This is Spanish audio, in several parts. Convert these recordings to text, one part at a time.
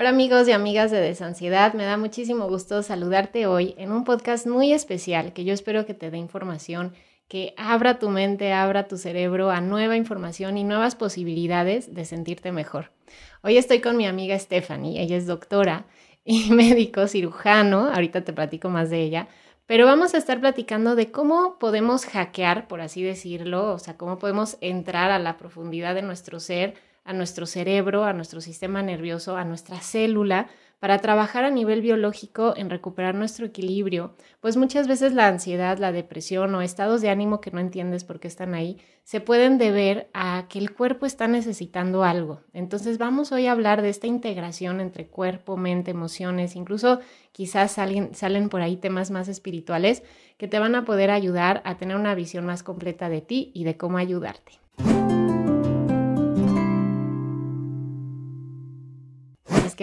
Hola amigos y amigas de Desansiedad, me da muchísimo gusto saludarte hoy en un podcast muy especial que yo espero que te dé información, que abra tu mente, abra tu cerebro a nueva información y nuevas posibilidades de sentirte mejor. Hoy estoy con mi amiga Stephanie, ella es doctora y médico cirujano, ahorita te platico más de ella, pero vamos a estar platicando de cómo podemos hackear, por así decirlo, o sea, cómo podemos entrar a la profundidad de nuestro ser a nuestro cerebro, a nuestro sistema nervioso, a nuestra célula, para trabajar a nivel biológico en recuperar nuestro equilibrio, pues muchas veces la ansiedad, la depresión o estados de ánimo que no entiendes por qué están ahí, se pueden deber a que el cuerpo está necesitando algo. Entonces vamos hoy a hablar de esta integración entre cuerpo, mente, emociones, incluso quizás salen, salen por ahí temas más espirituales que te van a poder ayudar a tener una visión más completa de ti y de cómo ayudarte.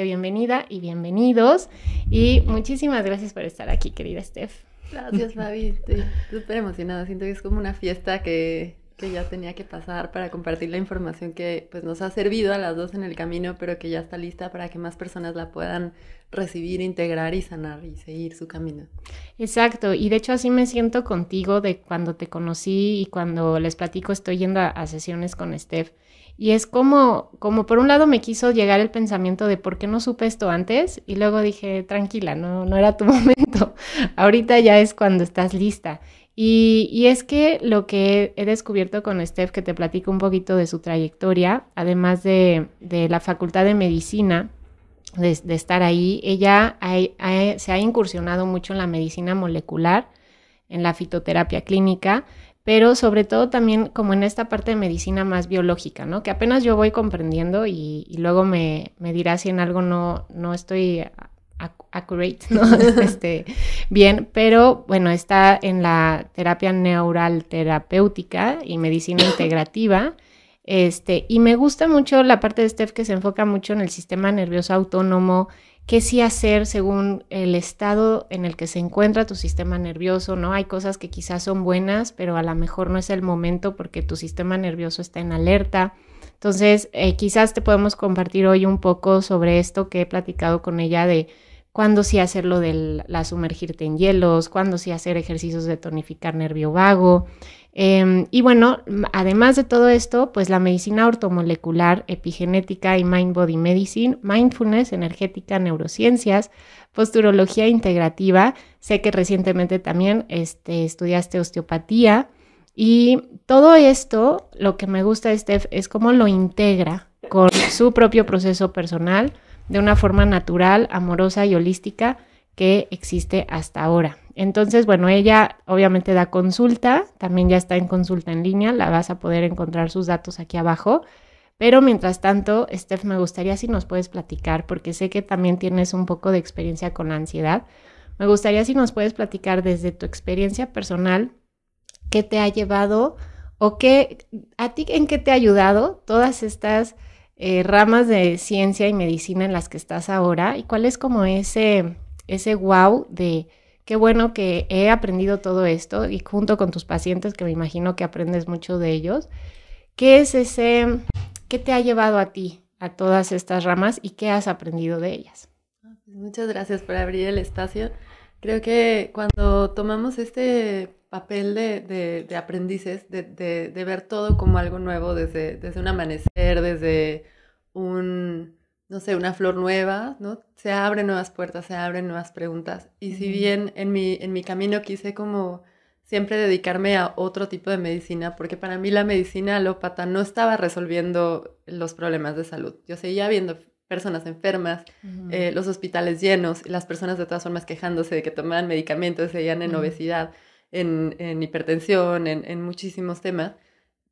bienvenida y bienvenidos. Y muchísimas gracias por estar aquí, querida Steph. Gracias, David. Estoy súper emocionada. Siento que es como una fiesta que, ya tenía que pasar para compartir la información que pues, nos ha servido a las dos en el camino, pero que ya está lista para que más personas la puedan recibir, integrar y sanar y seguir su camino. Exacto. Y de hecho así me siento contigo de cuando te conocí y cuando les platico estoy yendo a sesiones con Steph y es como, como por un lado me quiso llegar el pensamiento de por qué no supe esto antes y luego dije, tranquila, no, no era tu momento, ahorita ya es cuando estás lista. Y, y, es que lo que he descubierto con Steph, que te platico un poquito de su trayectoria, además de, de la Facultad de Medicina, de, estar ahí, ella se ha incursionado mucho en la medicina molecular, en la fitoterapia clínica, pero sobre todo también como en esta parte de medicina más biológica, ¿no? Que apenas yo voy comprendiendo y, luego me, me dirá si en algo no, no estoy accurate, ¿no? este, bien, pero bueno, está en la terapia neural terapéutica y medicina integrativa. Este, y me gusta mucho la parte de Steph que se enfoca mucho en el sistema nervioso autónomo qué sí hacer según el estado en el que se encuentra tu sistema nervioso, ¿no? Hay cosas que quizás son buenas, pero a lo mejor no es el momento porque tu sistema nervioso está en alerta. Entonces, eh, quizás te podemos compartir hoy un poco sobre esto que he platicado con ella de cuándo sí hacer lo de la sumergirte en hielos, cuándo sí hacer ejercicios de tonificar nervio vago, Em, y bueno, además de todo esto, pues la medicina ortomolecular, epigenética y mind-body medicine, mindfulness, energética, neurociencias, posturología integrativa. Sé que recientemente también este, estudiaste osteopatía. Y todo esto, lo que me gusta de Steph es cómo lo integra con su propio proceso personal de una forma natural, amorosa y holística que existe hasta ahora. Entonces, bueno, ella obviamente da consulta, también ya está en consulta en línea, la vas a poder encontrar sus datos aquí abajo. Pero mientras tanto, Steph, me gustaría si nos puedes platicar, porque sé que también tienes un poco de experiencia con la ansiedad. Me gustaría si nos puedes platicar desde tu experiencia personal, qué te ha llevado o qué, a ti en qué te ha ayudado todas estas eh, ramas de ciencia y medicina en las que estás ahora y cuál es como ese, ese wow de qué bueno que he aprendido todo esto y junto con tus pacientes, que me imagino que aprendes mucho de ellos, ¿qué es ese, qué te ha llevado a ti a todas estas ramas y qué has aprendido de ellas? Ah, pues muchas gracias por abrir el espacio. Creo que cuando tomamos este papel de, aprendices, de, de, ver todo como algo nuevo desde, desde un amanecer, desde un no sé, una flor nueva, ¿no? Se abren nuevas puertas, se abren nuevas preguntas. Y si bien en mi, en mi camino quise como siempre dedicarme a otro tipo de medicina, porque para mí la medicina alópata no estaba resolviendo los problemas de salud. Yo seguía viendo personas enfermas, eh, los hospitales llenos, las personas de todas formas quejándose de que tomaban medicamentos, seguían en obesidad, en, hipertensión, en, en muchísimos temas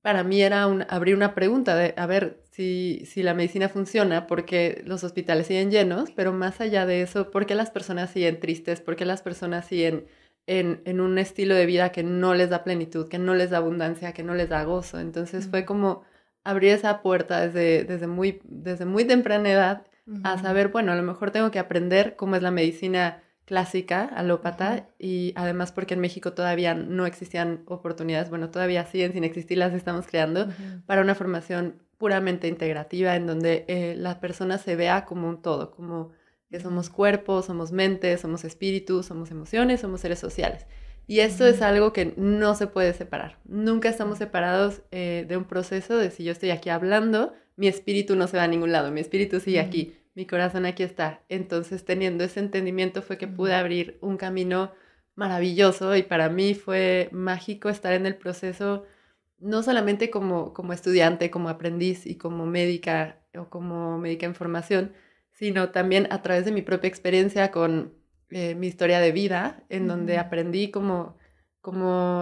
para mí era un, abrir una pregunta de, a ver, si, si la medicina funciona, porque los hospitales siguen llenos, pero más allá de eso, ¿por qué las personas siguen tristes? ¿Por qué las personas siguen en, en un estilo de vida que no les da plenitud, que no les da abundancia, que no les da gozo? Entonces fue mm. como abrir esa puerta desde, desde, muy, desde muy temprana edad a saber, bueno, a lo mejor tengo que aprender cómo es la medicina clásica, alópata, y además porque en México todavía no existían oportunidades, bueno, todavía siguen sin existir, las estamos creando, para una formación puramente integrativa, en donde eh, la persona se vea como un todo, como que somos cuerpo, somos mente, somos espíritu, somos emociones, somos seres sociales. Y esto es algo que no se puede separar. Nunca estamos separados eh, de un proceso de si yo estoy aquí hablando, mi espíritu no se va a ningún lado, mi espíritu sigue aquí mi corazón aquí está. Entonces, teniendo ese entendimiento fue que pude abrir un camino maravilloso y para mí fue mágico estar en el proceso, no solamente como, estudiante, como aprendiz y como médica o como médica en formación, sino también a través de mi propia experiencia con eh, mi historia de vida, en donde aprendí como,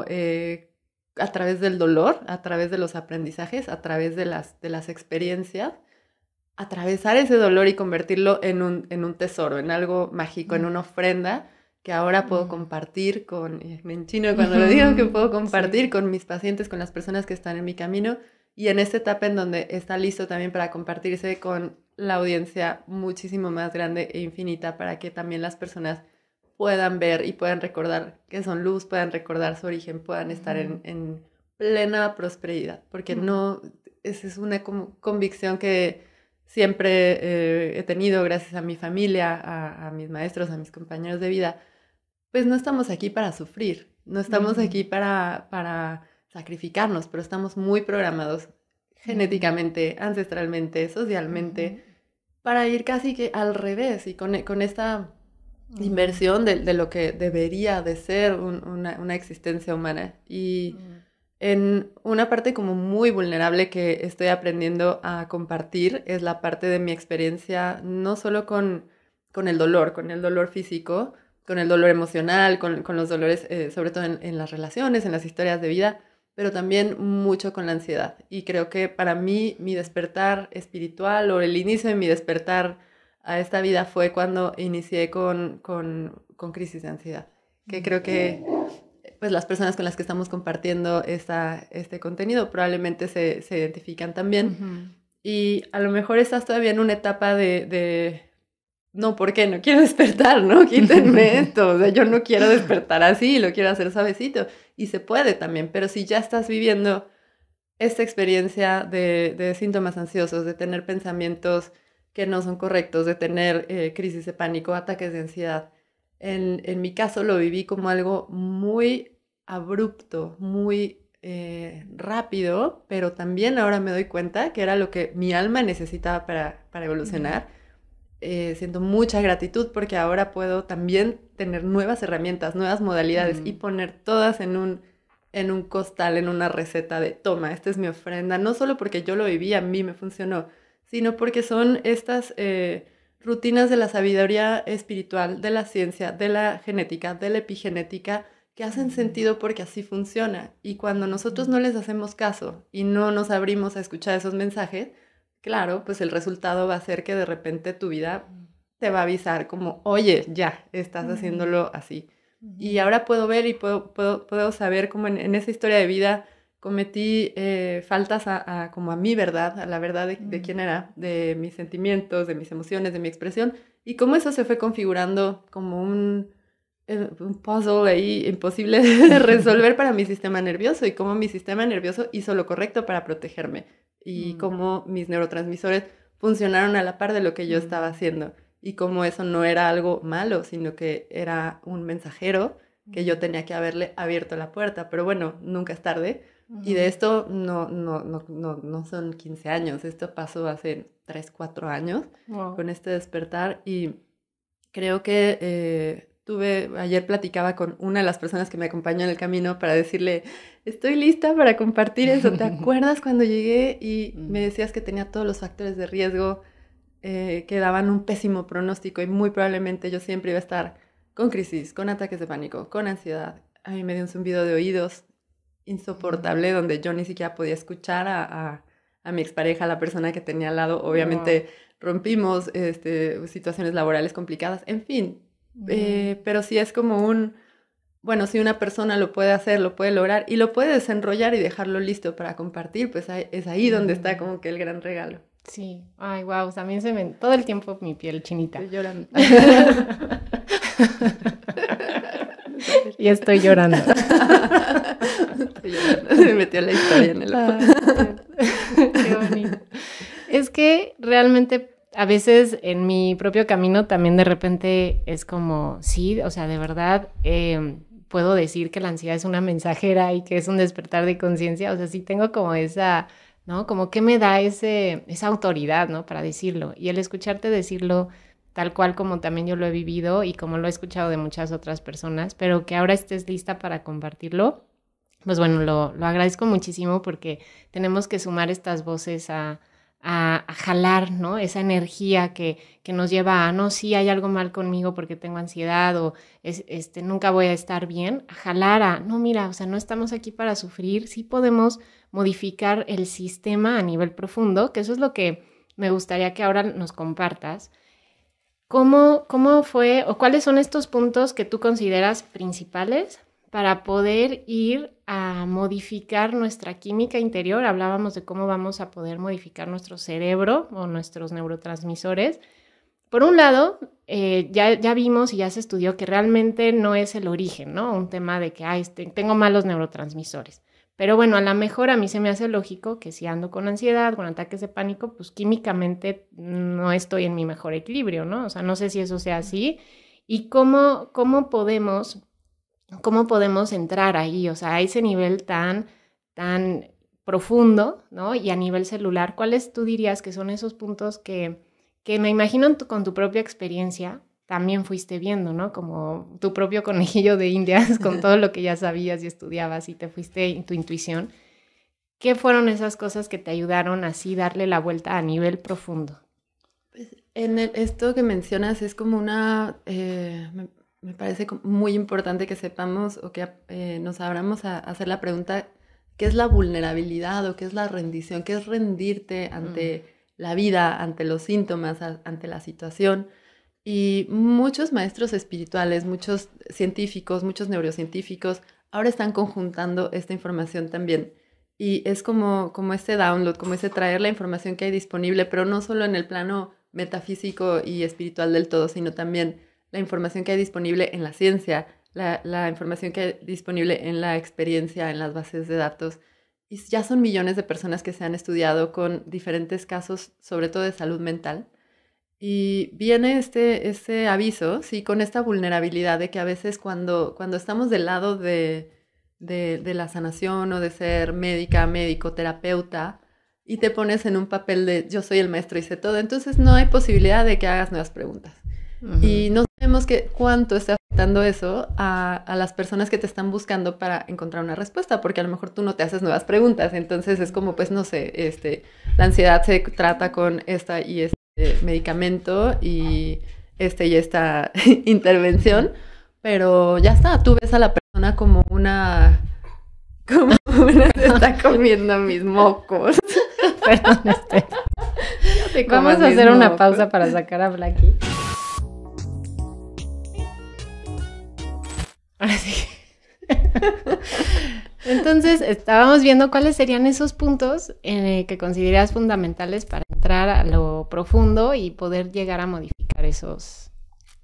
eh, a través del dolor, a través de los aprendizajes, a través de las, de las experiencias, atravesar ese dolor y convertirlo en un, en un tesoro, en algo mágico, en una ofrenda que ahora puedo compartir con, eh, en chino cuando lo digo, que puedo compartir con mis pacientes, con las personas que están en mi camino y en esta etapa en donde está listo también para compartirse con la audiencia muchísimo más grande e infinita para que también las personas puedan ver y puedan recordar que son luz, puedan recordar su origen, puedan estar en, en plena prosperidad, porque mm. no, esa es una convicción que siempre eh, he tenido, gracias a mi familia, a, mis maestros, a mis compañeros de vida, pues no estamos aquí para sufrir, no estamos aquí para, para sacrificarnos, pero estamos muy programados genéticamente, ancestralmente, socialmente, para ir casi que al revés y con, con esta inversión de, lo que debería de ser una, una, existencia humana. Y en una parte como muy vulnerable que estoy aprendiendo a compartir es la parte de mi experiencia, no solo con, con el dolor, con el dolor físico, con el dolor emocional, con, los dolores, eh, sobre todo en, las relaciones, en las historias de vida, pero también mucho con la ansiedad. Y creo que para mí mi despertar espiritual o el inicio de mi despertar a esta vida fue cuando inicié con, con crisis de ansiedad, que creo que pues las personas con las que estamos compartiendo este contenido probablemente se, identifican también. Y a lo mejor estás todavía en una etapa de, no, ¿por qué? No quiero despertar, ¿no? Quítenme esto. O yo no quiero despertar así, lo quiero hacer suavecito. Y se puede también, pero si ya estás viviendo esta experiencia de, síntomas ansiosos, de tener pensamientos que no son correctos, de tener eh, crisis de pánico, ataques de ansiedad, en, en mi caso lo viví como algo muy abrupto, muy eh, rápido, pero también ahora me doy cuenta que era lo que mi alma necesitaba para, evolucionar. Eh, siento mucha gratitud porque ahora puedo también tener nuevas herramientas, nuevas modalidades y mm. poner todas en un, costal, en una receta de toma, esta es mi ofrenda, no solo porque yo lo viví, a mí me funcionó, sino porque son estas eh, rutinas de la sabiduría espiritual, de la ciencia, de la genética, de la epigenética, que hacen sentido porque así funciona. Y cuando nosotros no les hacemos caso y no nos abrimos a escuchar esos mensajes, claro, pues el resultado va a ser que de repente tu vida te va a avisar como, oye, ya, estás haciéndolo así. Y ahora puedo ver y puedo, saber cómo en, esa historia de vida cometí eh, faltas a, como a mi verdad, a la verdad de quién era, de mis sentimientos, de mis emociones, de mi expresión, y cómo eso se fue configurando como un eh, un puzzle ahí imposible de resolver para mi sistema nervioso y cómo mi sistema nervioso hizo lo correcto para protegerme y mm. cómo mis neurotransmisores funcionaron a la par de lo que yo mm. estaba haciendo y cómo eso no era algo malo, sino que era un mensajero que yo mm. tenía que haberle abierto la puerta, pero bueno, nunca es tarde. Y de esto no, no, no, no, son 15 años, esto pasó hace 3, 4 años con este despertar y creo que eh, tuve, ayer platicaba con una de las personas que me acompañó en el camino para decirle, estoy lista para compartir eso. ¿Te acuerdas cuando llegué y me mm. decías que tenía todos los factores de riesgo eh, que daban un pésimo pronóstico y muy probablemente yo siempre iba a estar con crisis, con ataques de pánico, con ansiedad? A mí me dio un zumbido de oídos insoportable mm. donde yo ni siquiera podía escuchar a, mi expareja, a la persona que tenía al lado. Obviamente rompimos este, situaciones laborales complicadas, en fin, eh, pero si es como un, bueno, si una persona lo puede hacer, lo puede lograr y lo puede desenrollar y dejarlo listo para compartir, pues es ahí donde está mm. como que el gran regalo. Sí, ay, wow, también se me... Todo el tiempo mi piel chinita. llorando. y estoy llorando. estoy llorando. Se metió la historia en el... Es que realmente a veces en mi propio camino también de repente es como, sí, o sea, de verdad eh, puedo decir que la ansiedad es una mensajera y que es un despertar de conciencia, o sea, sí tengo como esa, ¿no? Como que me da ese, esa autoridad, ¿no? Para decirlo. Y el escucharte decirlo tal cual como también yo lo he vivido y como lo he escuchado de muchas otras personas, pero que ahora estés lista para compartirlo, pues bueno, lo, lo agradezco muchísimo porque tenemos que sumar estas voces a a, jalar, ¿no? Esa energía que, que, nos lleva a, no, sí, hay algo mal conmigo porque tengo ansiedad o es, este, nunca voy a estar bien, a jalar a, no, mira, o sea, no estamos aquí para sufrir, sí podemos modificar el sistema a nivel profundo, que eso es lo que me gustaría que ahora nos compartas. ¿Cómo, ¿Cómo fue o cuáles son estos puntos que tú consideras principales para poder ir a modificar nuestra química interior. Hablábamos de cómo vamos a poder modificar nuestro cerebro o nuestros neurotransmisores. Por un lado, eh, ya, vimos y ya se estudió que realmente no es el origen, ¿no? Un tema de que, este, tengo malos neurotransmisores. Pero bueno, a lo mejor a mí se me hace lógico que si ando con ansiedad, con ataques de pánico, pues químicamente no estoy en mi mejor equilibrio, ¿no? O sea, no sé si eso sea así. ¿Y cómo, cómo podemos ¿Cómo podemos entrar ahí? O sea, a ese nivel tan, tan profundo, ¿no? Y a nivel celular, ¿cuáles tú dirías que son esos puntos que, me imagino con tu propia experiencia también fuiste viendo, ¿no? Como tu propio conejillo de indias con todo lo que ya sabías y estudiabas y te fuiste en tu intuición. ¿Qué fueron esas cosas que te ayudaron así darle la vuelta a nivel profundo? Pues en esto que mencionas es como una, eh, me parece muy importante que sepamos o que eh, nos abramos a, hacer la pregunta, ¿qué es la vulnerabilidad o qué es la rendición? ¿Qué es rendirte ante mm. la vida, ante los síntomas, ante la situación? Y muchos maestros espirituales, muchos científicos, muchos neurocientíficos, ahora están conjuntando esta información también. Y es como, como este download, como ese traer la información que hay disponible, pero no solo en el plano metafísico y espiritual del todo, sino también la información que hay disponible en la ciencia, la, información que hay disponible en la experiencia, en las bases de datos. Y ya son millones de personas que se han estudiado con diferentes casos, sobre todo de salud mental. Y viene este, este aviso, sí, con esta vulnerabilidad de que a veces cuando, cuando estamos del lado de, la sanación o de ser médica, médico, terapeuta, y te pones en un papel de yo soy el maestro y sé todo, entonces no hay posibilidad de que hagas nuevas preguntas. Y no Vemos que cuánto está afectando eso a, las personas que te están buscando para encontrar una respuesta, porque a lo mejor tú no te haces nuevas preguntas, entonces es como, pues, no sé, este, la ansiedad se trata con esta y este medicamento y este y esta intervención, pero ya está, tú ves a la persona como una, como una se está comiendo mis mocos. Vamos a hacer una pausa para sacar a Blackie. Entonces, estábamos viendo cuáles serían esos puntos eh, que consideras fundamentales para entrar a lo profundo y poder llegar a modificar esos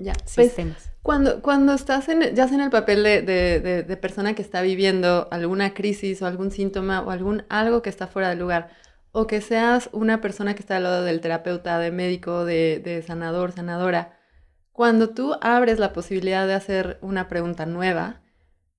pues, sistemas. cuando, estás en, ya en el papel de, persona que está viviendo alguna crisis o algún síntoma o algún algo que está fuera de lugar, o que seas una persona que está al lado del terapeuta, de médico, de sanador, sanadora, cuando tú abres la posibilidad de hacer una pregunta nueva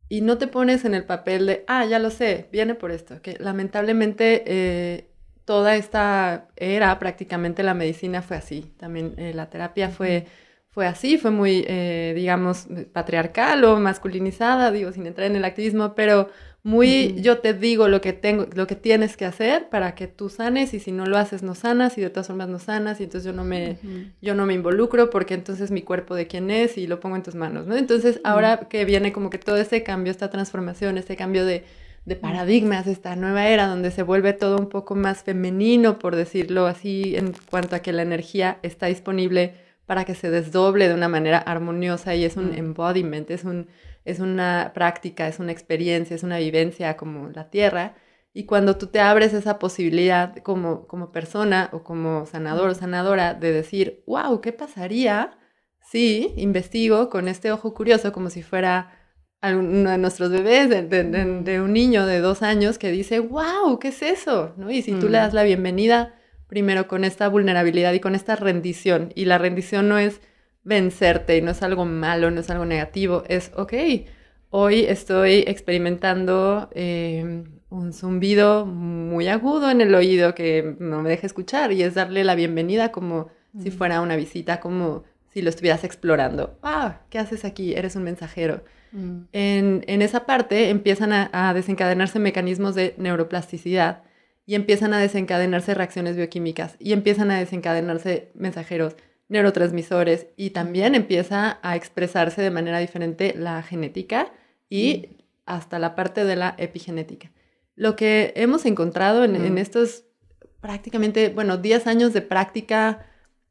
y no te pones en el papel de, ah, ya lo sé, viene por esto, que lamentablemente eh, toda esta era prácticamente la medicina fue así, también eh, la terapia fue, fue así, fue muy, eh, digamos, patriarcal o masculinizada, digo, sin entrar en el activismo, pero muy yo te digo lo que tengo, lo que tienes que hacer para que tú sanes y si no lo haces no sanas y de todas formas no sanas y entonces yo no me, yo no me involucro porque entonces mi cuerpo de quién es y lo pongo en tus manos, ¿no? Entonces ahora que viene como que todo ese cambio, esta transformación, este cambio de, de paradigmas, esta nueva era donde se vuelve todo un poco más femenino, por decirlo así, en cuanto a que la energía está disponible para que se desdoble de una manera armoniosa y es un mm. embodiment, es, es una práctica, es una experiencia, es una vivencia como la tierra. Y cuando tú te abres esa posibilidad como, como persona o como sanador o mm. sanadora de decir, wow, ¿qué pasaría si investigo con este ojo curioso como si fuera uno de nuestros bebés, de, mm. un niño de dos años que dice, wow, ¿qué es eso? Y si tú le das la bienvenida primero con esta vulnerabilidad y con esta rendición. Y la rendición no es vencerte y no es algo malo, no es algo negativo, es, ok, hoy estoy experimentando eh, un zumbido muy agudo en el oído que no me deja escuchar y es darle la bienvenida como si mm. fuera una visita, como si lo estuvieras explorando. ¡Ah! ¿Qué haces aquí? Eres un mensajero. Mm. En, esa parte empiezan a desencadenarse mecanismos de neuroplasticidad y empiezan a desencadenarse reacciones bioquímicas y empiezan a desencadenarse mensajeros neurotransmisores y también empieza a expresarse de manera diferente la genética y mm. hasta la parte de la epigenética. Lo que hemos encontrado en, mm. estos prácticamente, bueno, 10 años de práctica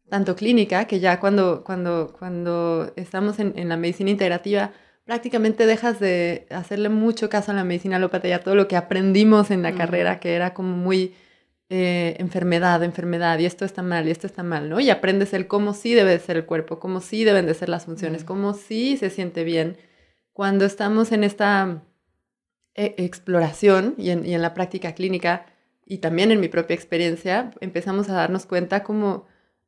tanto clínica, que ya cuando, cuando, cuando estamos en la medicina integrativa, prácticamente dejas de hacerle mucho caso a la medicina alópata a todo lo que aprendimos en la carrera, que era como muy eh, enfermedad, enfermedad, y esto está mal, y esto está mal, ¿no? Y aprendes el cómo sí debe de ser el cuerpo, cómo sí deben de ser las funciones, mm. cómo sí se siente bien. Cuando estamos en esta eh, exploración y en, y en la práctica clínica, y también en mi propia experiencia, empezamos a darnos cuenta como,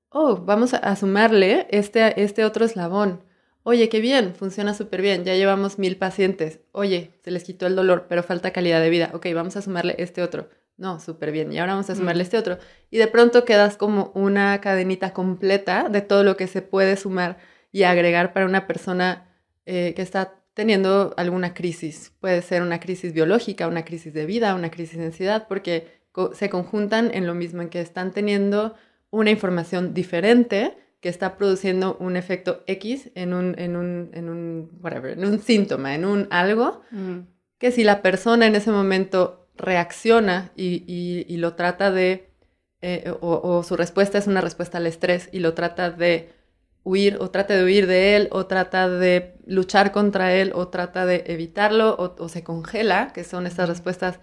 oh, vamos a, sumarle este, este otro eslabón Oye, qué bien, funciona súper bien, ya llevamos mil pacientes. Oye, se les quitó el dolor, pero falta calidad de vida. Ok, vamos a sumarle este otro. No, súper bien. Y ahora vamos a sumarle mm. este otro. Y de pronto quedas como una cadenita completa de todo lo que se puede sumar y agregar para una persona eh, que está teniendo alguna crisis. Puede ser una crisis biológica, una crisis de vida, una crisis de ansiedad, porque se conjuntan en lo mismo, en que están teniendo una información diferente que está produciendo un efecto X en un, en un, en un, whatever, en un síntoma, en un algo, mm. que si la persona en ese momento reacciona y, lo trata de, eh, o, su respuesta es una respuesta al estrés y lo trata de huir, o trata de huir de él, o trata de luchar contra él, o trata de evitarlo, o, o se congela, que son estas respuestas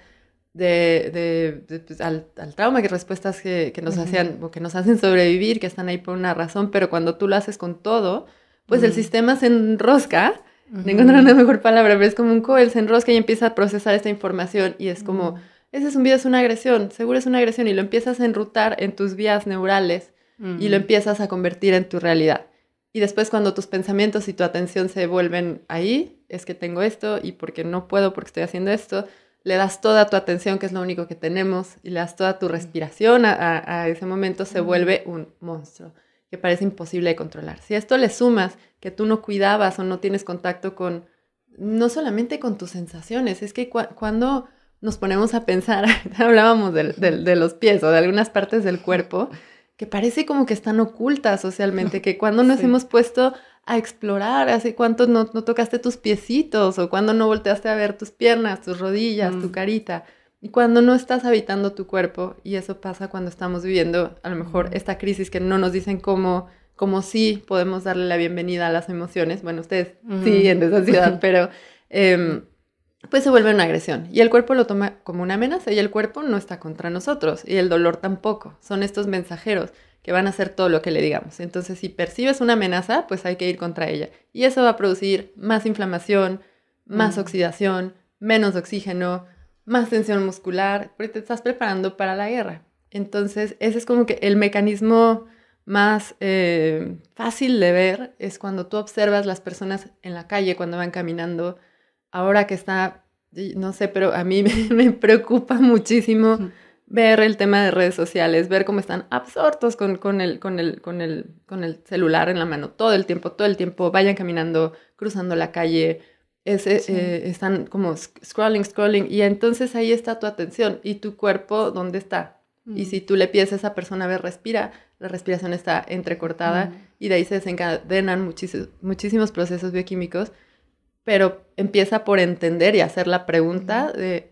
de, pues, al, trauma, que respuestas que, nos o que nos hacen sobrevivir, que están ahí por una razón, pero cuando tú lo haces con todo, pues el sistema se enrosca, no encuentro mejor palabra, pero es como un coel, se enrosca y empieza a procesar esta información y es como, ese es un video, es una agresión, seguro es una agresión y lo empiezas a enrutar en tus vías neurales y lo empiezas a convertir en tu realidad. Y después cuando tus pensamientos y tu atención se vuelven ahí, es que tengo esto y porque no puedo, porque estoy haciendo esto, le das toda tu atención, que es lo único que tenemos, y le das toda tu respiración a, ese momento, se vuelve un monstruo que parece imposible de controlar. Si a esto le sumas que tú no cuidabas o no tienes contacto con, no solamente con tus sensaciones, es que cuando nos ponemos a pensar, hablábamos de, los pies o de algunas partes del cuerpo, que parece como que están ocultas socialmente, que cuando nos hemos puesto a explorar, hace cuánto no, tocaste tus piecitos o cuándo no volteaste a ver tus piernas, tus rodillas, tu mm. carita. Y cuando no estás habitando tu cuerpo, y eso pasa cuando estamos viviendo a lo mejor mm. esta crisis que no nos dicen cómo, cómo sí podemos darle la bienvenida a las emociones, bueno, ustedes mm. sí en esa ciudad, pero em, pues se vuelve una agresión. Y el cuerpo lo toma como una amenaza y el cuerpo no está contra nosotros y el dolor tampoco, son estos mensajeros que van a hacer todo lo que le digamos. Entonces, si percibes una amenaza, pues hay que ir contra ella. Y eso va a producir más inflamación, más mm. oxidación, menos oxígeno, más tensión muscular, porque te estás preparando para la guerra. Entonces, ese es como que el mecanismo más eh, fácil de ver es cuando tú observas las personas en la calle cuando van caminando. Ahora que está, no sé, pero a mí me preocupa muchísimo ver el tema de redes sociales, ver cómo están absortos con, el, celular en la mano todo el tiempo, todo el tiempo, vayan caminando, cruzando la calle, ese, eh, eh, están como scrolling, scrolling, y entonces ahí está tu atención y tu cuerpo, ¿dónde está? Y mm. si tú le pides a esa persona, a ver, respira, la respiración está entrecortada mm. y de ahí se desencadenan muchísimos procesos bioquímicos pero empieza por entender y hacer la pregunta de,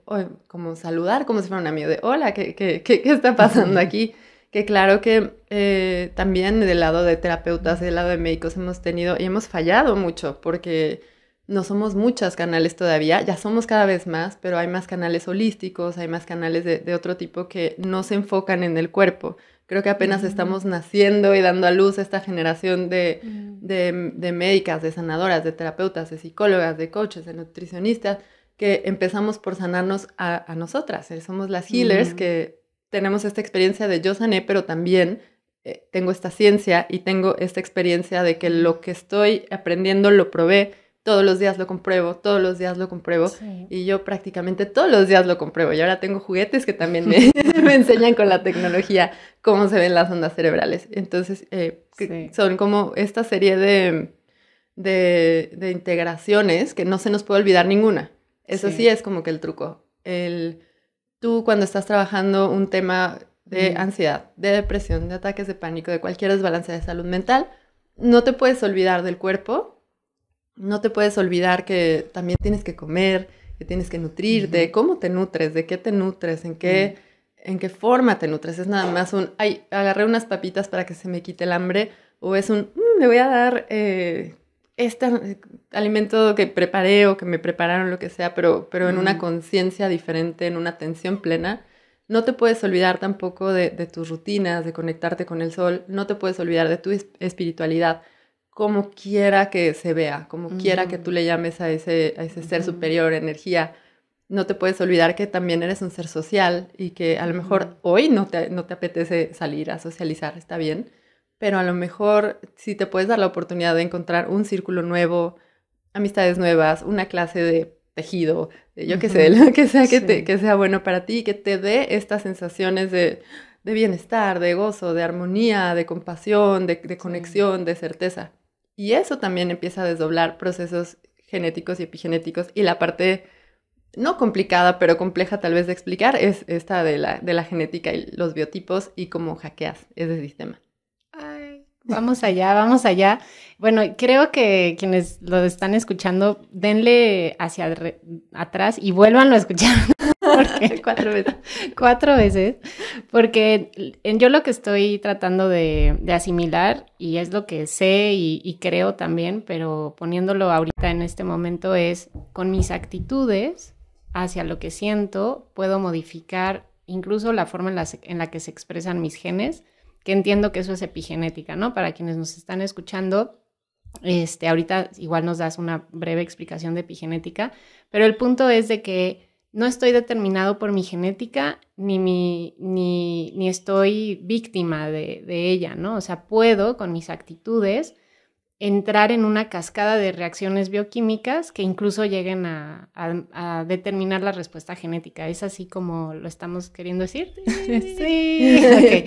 como saludar, como si fuera un amigo, de, hola, ¿qué, está pasando aquí? Que claro que eh, también del lado de terapeutas, del lado de médicos hemos tenido y hemos fallado mucho porque no somos muchos canales todavía, ya somos cada vez más, pero hay más canales holísticos, hay más canales de otro tipo que no se enfocan en el cuerpo creo que apenas estamos naciendo y dando a luz esta generación de, médicas, de sanadoras, de terapeutas, de psicólogas, de coaches, de nutricionistas, que empezamos por sanarnos a, nosotras. ¿eh? Somos las healers que tenemos esta experiencia de yo sané, pero también eh, tengo esta ciencia y tengo esta experiencia de que lo que estoy aprendiendo lo probé todos los días lo compruebo, todos los días lo compruebo y yo prácticamente todos los días lo compruebo y ahora tengo juguetes que también me, enseñan con la tecnología cómo se ven las ondas cerebrales. Entonces, eh, son como esta serie de, integraciones que no se nos puede olvidar ninguna. Eso sí, es como que el truco. El, tú cuando estás trabajando un tema de ansiedad, de depresión, de ataques de pánico, de cualquier desbalance de salud mental, no te puedes olvidar del cuerpo, no te puedes olvidar que también tienes que comer, que tienes que nutrirte, cómo te nutres, de qué te nutres, en qué, en qué forma te nutres. Es nada más un, ay, agarré unas papitas para que se me quite el hambre, o es un, mm, me voy a dar eh, este alimento que preparé o que me prepararon, lo que sea, pero, en una conciencia diferente, en una atención plena. No te puedes olvidar tampoco de, tus rutinas, de conectarte con el sol, no te puedes olvidar de tu espiritualidad como quiera que se vea, como quiera que tú mm. le llames a ese, ser superior, energía, no te puedes olvidar que también eres un ser social y que a lo mejor hoy no te, apetece salir a socializar, está bien, pero a lo mejor si te puedes dar la oportunidad de encontrar un círculo nuevo, amistades nuevas, una clase de tejido, yo qué sé, que sea que, sea bueno para ti, que te dé estas sensaciones de, bienestar, de gozo, de armonía, de compasión, de, conexión, de certeza. Y eso también empieza a desdoblar procesos genéticos y epigenéticos. Y la parte no complicada, pero compleja tal vez de explicar, es esta de la, de la genética y los biotipos y cómo hackeas ese sistema. vamos allá, vamos allá. Bueno, creo que quienes lo están escuchando, denle hacia atrás y vuelvan a escuchar cuatro veces. Cuatro veces. Porque yo lo que estoy tratando de, asimilar, y es lo que sé y, creo también, pero poniéndolo ahorita en este momento, es con mis actitudes hacia lo que siento, puedo modificar incluso la forma en la, en la que se expresan mis genes, que entiendo que eso es epigenética, ¿no? Para quienes nos están escuchando, este, ahorita igual nos das una breve explicación de epigenética, pero el punto es de que no estoy determinado por mi genética ni, estoy víctima de, ella, ¿no? O sea, puedo con mis actitudes entrar en una cascada de reacciones bioquímicas que incluso lleguen a, determinar la respuesta genética. ¿Es así como lo estamos queriendo decir? sí.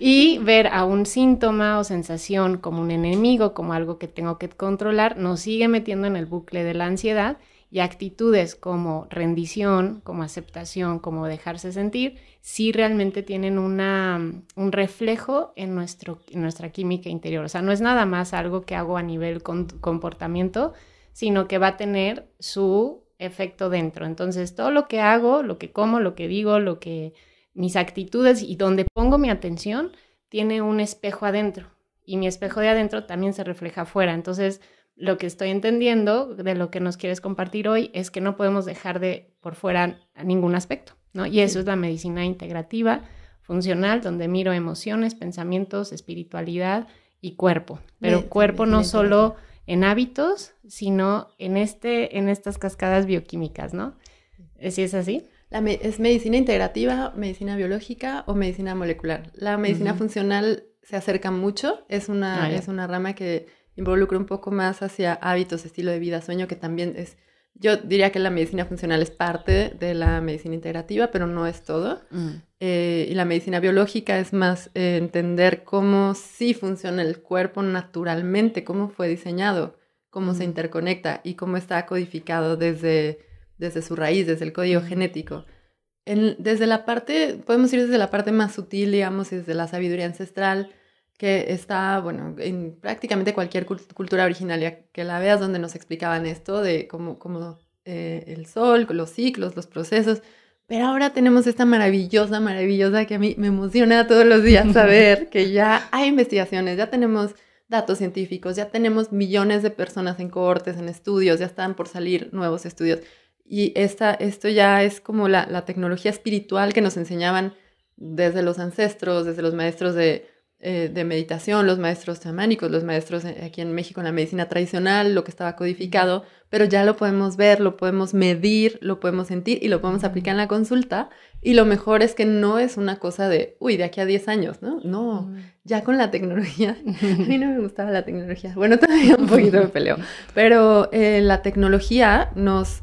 Y ver a un síntoma o sensación como un enemigo, como algo que tengo que controlar, nos sigue metiendo en el bucle de la ansiedad y actitudes como rendición, como aceptación, como dejarse sentir, sí realmente tienen una, un reflejo en, nuestro, nuestra química interior. O sea, no es nada más algo que hago a nivel comportamiento, sino que va a tener su efecto dentro. Entonces, todo lo que hago, lo que como, lo que digo, lo que mis actitudes y donde pongo mi atención, tiene un espejo adentro. Y mi espejo de adentro también se refleja afuera. Entonces, lo que estoy entendiendo de lo que nos quieres compartir hoy es que no podemos dejar de por fuera ningún aspecto, ¿no? Y eso es la medicina integrativa, funcional, donde miro emociones, pensamientos, espiritualidad y cuerpo. Pero cuerpo no solo en hábitos, sino en, este, en estas cascadas bioquímicas, ¿no? Si es así? es medicina integrativa, medicina biológica o medicina molecular. La medicina funcional se acerca mucho, es una, ah, es una rama que involucro un poco más hacia hábitos, estilo de vida, sueño, que también es, yo diría que la medicina funcional es parte de la medicina integrativa, pero no es todo. Mm. Eh, y la medicina biológica es más eh, entender cómo sí funciona el cuerpo naturalmente, cómo fue diseñado, cómo se mm. interconecta y cómo está codificado desde, desde su raíz, desde el código mm. genético. desde la parte, podemos ir desde la parte más sutil, digamos, desde la sabiduría ancestral, que está, bueno, en prácticamente cualquier cultura originaria que la veas, donde nos explicaban esto de cómo, eh, el sol, los ciclos, los procesos. Pero ahora tenemos esta maravillosa, maravillosa que a mí me emociona todos los días saber que ya hay investigaciones, ya tenemos datos científicos, ya tenemos millones de personas en cohortes, en estudios, ya están por salir nuevos estudios. Y esta, esto ya es como la tecnología espiritual que nos enseñaban desde los ancestros, desde los maestros de, eh, de meditación, los maestros chamánicos, los maestros eh, aquí en México en la medicina tradicional, lo que estaba codificado, pero ya lo podemos ver, lo podemos medir, lo podemos sentir y lo podemos aplicar en la consulta. Y lo mejor es que no es una cosa de, uy, de aquí a 10 años, ¿no? No, mm. ya con la tecnología. A mí no me gustaba la tecnología. Bueno, todavía un poquito me peleo, pero eh, la tecnología nos,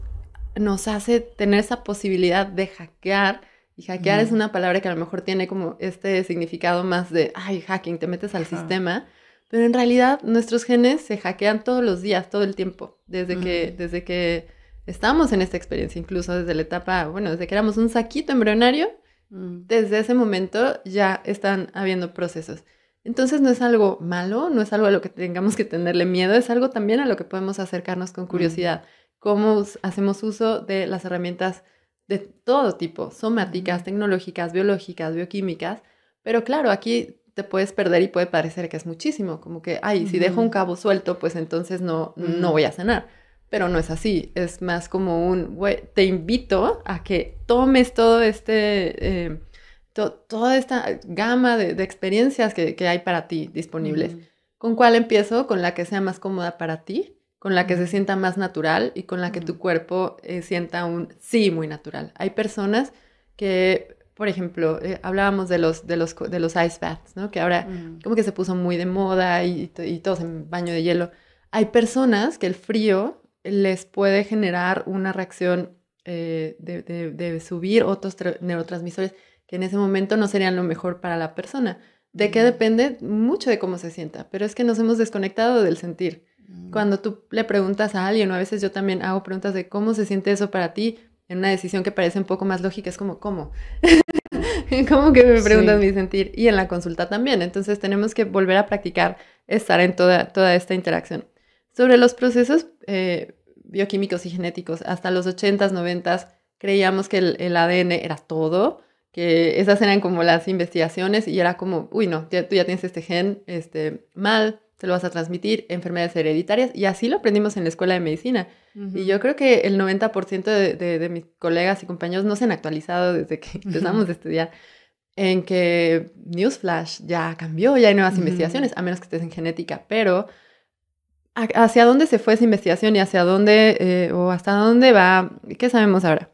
nos hace tener esa posibilidad de hackear y hackear es una palabra que a lo mejor tiene como este significado más de, ay, hacking, te metes al sistema. Pero en realidad nuestros genes se hackean todos los días, todo el tiempo, desde, que, mm. desde que estamos en esta experiencia, incluso desde la etapa, bueno, desde que éramos un saquito embrionario, mm. desde ese momento ya están habiendo procesos. Entonces no es algo malo, no es algo a lo que tengamos que tenerle miedo, es algo también a lo que podemos acercarnos con mm. curiosidad. Cómo hacemos uso de las herramientas de todo tipo, somáticas, tecnológicas, biológicas, bioquímicas, pero claro, aquí te puedes perder y puede parecer que es muchísimo, como que, ay, si dejo un cabo suelto, pues entonces no, no voy a cenar pero no es así, es más como un, te invito a que tomes todo este, eh, toda esta gama de, experiencias que, hay para ti disponibles. ¿Con cuál empiezo? Con la que sea más cómoda para ti con la que se sienta más natural y con la que tu cuerpo eh, sienta un sí muy natural. Hay personas que, por ejemplo, eh, hablábamos de los, de, los, de los ice baths, ¿no? Que ahora como que se puso muy de moda y, y, todos en baño de hielo. Hay personas que el frío les puede generar una reacción eh, de, de, subir otros neurotransmisores que en ese momento no serían lo mejor para la persona. ¿De qué depende? Mucho de cómo se sienta, pero es que nos hemos desconectado del sentir. Cuando tú le preguntas a alguien, a veces yo también hago preguntas de cómo se siente eso para ti, en una decisión que parece un poco más lógica, es como, ¿cómo? ¿Cómo que me preguntas mi sentir? Y en la consulta también. Entonces tenemos que volver a practicar estar en toda, toda esta interacción. Sobre los procesos eh, bioquímicos y genéticos, hasta los 80s, 90s creíamos que el, ADN era todo, que esas eran como las investigaciones y era como, uy, no, tú ya tienes este gen este, mal, te lo vas a transmitir, enfermedades hereditarias, y así lo aprendimos en la escuela de medicina. Y yo creo que el 90% de, de, mis colegas y compañeros no se han actualizado desde que empezamos a estudiar en que Newsflash ya cambió, ya hay nuevas investigaciones, a menos que estés en genética, pero ¿hacia dónde se fue esa investigación y hacia dónde eh, o hasta dónde va? ¿Qué sabemos ahora?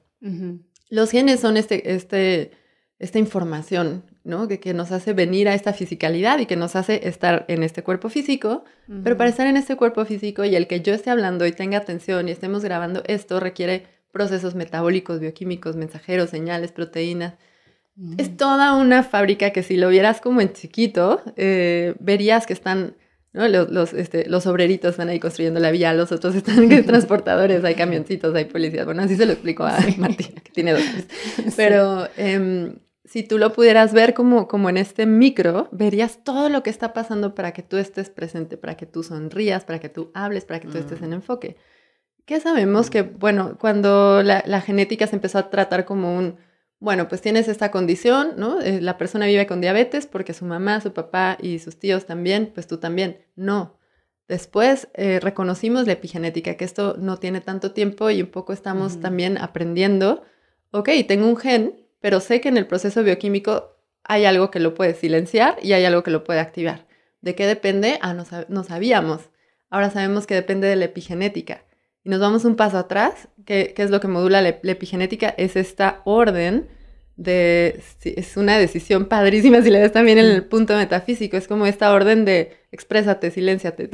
Los genes son este, este, esta información ¿no? Que, nos hace venir a esta fisicalidad y que nos hace estar en este cuerpo físico, pero para estar en este cuerpo físico y el que yo esté hablando y tenga atención y estemos grabando esto requiere procesos metabólicos, bioquímicos, mensajeros, señales, proteínas. Es toda una fábrica que si lo vieras como en chiquito, eh, verías que están Los, los, este, los, obreritos están ahí construyendo la vía, los otros están transportadores, hay camioncitos, hay policías. Bueno, así se lo explico a Martina, que tiene dos. Pero em, si tú lo pudieras ver como, como en este micro, verías todo lo que está pasando para que tú estés presente, para que tú sonrías, para que tú hables, para que tú estés mm. en enfoque. ¿Qué sabemos que, bueno, cuando la, genética se empezó a tratar como un, bueno, pues tienes esta condición, ¿no? Eh, la persona vive con diabetes porque su mamá, su papá y sus tíos también, pues tú también. No. Después eh, reconocimos la epigenética, que esto no tiene tanto tiempo y un poco estamos también aprendiendo. Ok, tengo un gen pero sé que en el proceso bioquímico hay algo que lo puede silenciar y hay algo que lo puede activar. ¿De qué depende? Ah, no, sabíamos. Ahora sabemos que depende de la epigenética. Y nos vamos un paso atrás, ¿Qué es lo que modula la, epigenética, es esta orden de, es una decisión padrísima si la ves también en el punto metafísico, es como esta orden de exprésate, silénciate,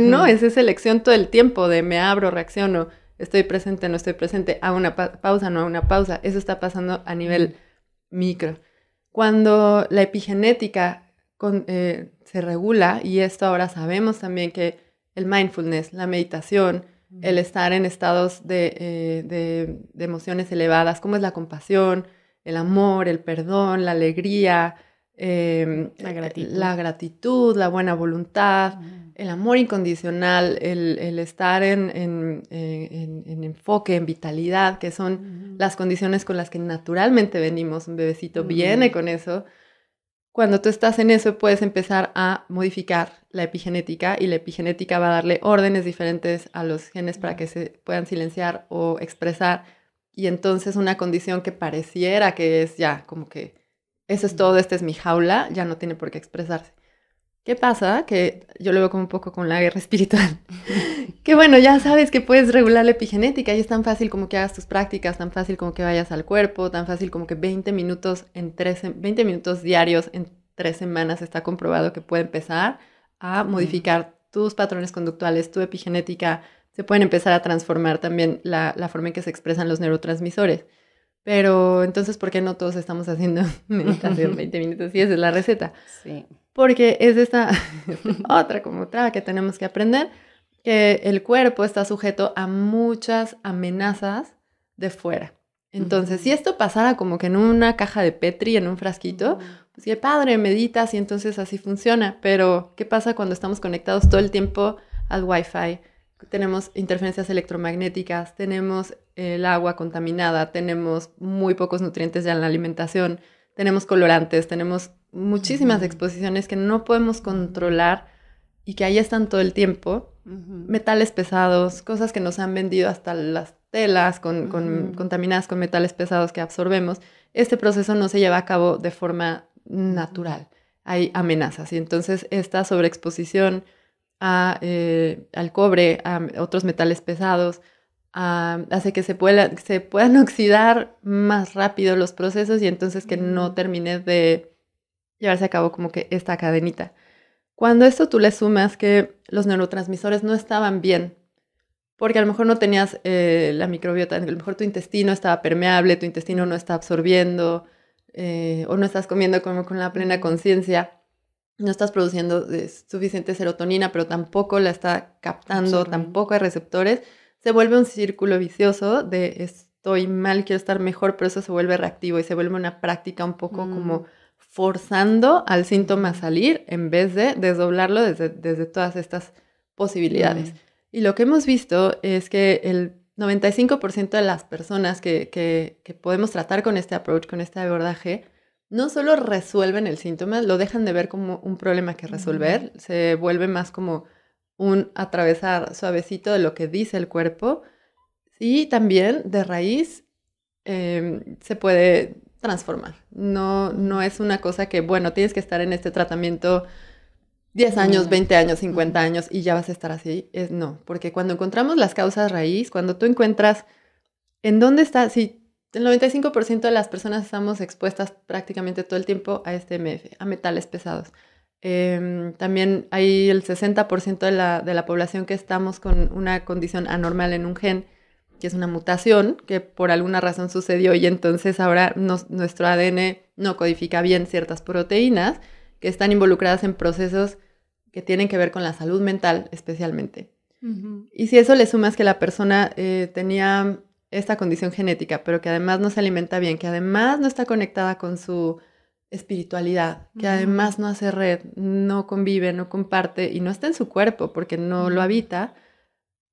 No, es esa elección todo el tiempo de me abro, reacciono, estoy presente, no estoy presente, A una pausa, no a una pausa. Eso está pasando a nivel micro. Cuando la epigenética eh, se regula, y esto ahora sabemos también que el mindfulness, la meditación, el estar en estados eh, de, de emociones elevadas, como es la compasión, el amor, el perdón, la alegría, Em, la, gratitud. la, buena voluntad, el amor incondicional, el, estar en, en, enfoque, en vitalidad, que son las condiciones con las que naturalmente venimos. Un bebecito viene con eso. Cuando tú estás en eso, puedes empezar a modificar la epigenética y la epigenética va a darle órdenes diferentes a los genes para que se puedan silenciar o expresar. Y entonces una condición que pareciera que es ya como que eso es todo, esta es mi jaula, ya no tiene por qué expresarse. ¿Qué pasa? Que yo lo veo como un poco con la guerra espiritual. que bueno, ya sabes que puedes regular la epigenética y es tan fácil como que hagas tus prácticas, tan fácil como que vayas al cuerpo, tan fácil como que 20 minutos, en 20 minutos diarios en tres semanas está comprobado que puede empezar a modificar tus patrones conductuales, tu epigenética, se pueden empezar a transformar también la forma en que se expresan los neurotransmisores. Pero entonces, ¿por qué no todos estamos haciendo meditación 20 minutos? Y esa es la receta. Sí. Porque es esta otra como otra que tenemos que aprender, que el cuerpo está sujeto a muchas amenazas de fuera. Entonces, si esto pasara como que en una caja de Petri, en un frasquito, pues qué padre, meditas y entonces así funciona. Pero, ¿qué pasa cuando estamos conectados todo el tiempo al Wi-Fi? tenemos interferencias electromagnéticas, tenemos eh, el agua contaminada, tenemos muy pocos nutrientes ya en la alimentación, tenemos colorantes, tenemos muchísimas exposiciones que no podemos controlar y que ahí están todo el tiempo. Metales pesados, cosas que nos han vendido hasta las telas contaminadas con metales pesados que absorbemos. Este proceso no se lleva a cabo de forma natural. Hay amenazas y entonces esta sobreexposición, eh, al cobre, a otros metales pesados, hace que se, puedan oxidar más rápido los procesos y entonces que no mm. termine de llevarse a cabo como que esta cadenita. Cuando esto tú le sumas que los neurotransmisores no estaban bien, porque a lo mejor no tenías eh, la microbiota, a lo mejor tu intestino estaba permeable, tu intestino no está absorbiendo eh, o no estás comiendo como con la plena mm. conciencia, no estás produciendo eh, suficiente serotonina, pero tampoco la está captando, tampoco hay receptores, se vuelve un círculo vicioso de estoy mal, quiero estar mejor, pero eso se vuelve reactivo y se vuelve una práctica un poco mm. como forzando al síntoma a salir en vez de desdoblarlo desde, todas estas posibilidades. Mm. Y lo que hemos visto es que el 95% de las personas que, que podemos tratar con este approach, con este abordaje, no solo resuelven el síntoma, lo dejan de ver como un problema que resolver, se vuelve más como un atravesar suavecito de lo que dice el cuerpo y también de raíz em, se puede transformar. No, no es una cosa que, bueno, tienes que estar en este tratamiento 10 años, 20 años, 50 años y ya vas a estar así. Es no, porque cuando encontramos las causas raíz, cuando tú encuentras en dónde está, si el 95% de las personas estamos expuestas prácticamente todo el tiempo a este MF, a metales pesados. Em, también hay el 60% de la, población que estamos con una condición anormal en un gen, que es una mutación que por alguna razón sucedió y entonces ahora nuestro ADN no codifica bien ciertas proteínas que están involucradas en procesos que tienen que ver con la salud mental especialmente. Y si eso le sumas que la persona eh, tenía esta condición genética, pero que además no se alimenta bien, que además no está conectada con su espiritualidad, que además no hace red, no convive, no comparte y no está en su cuerpo porque no lo habita,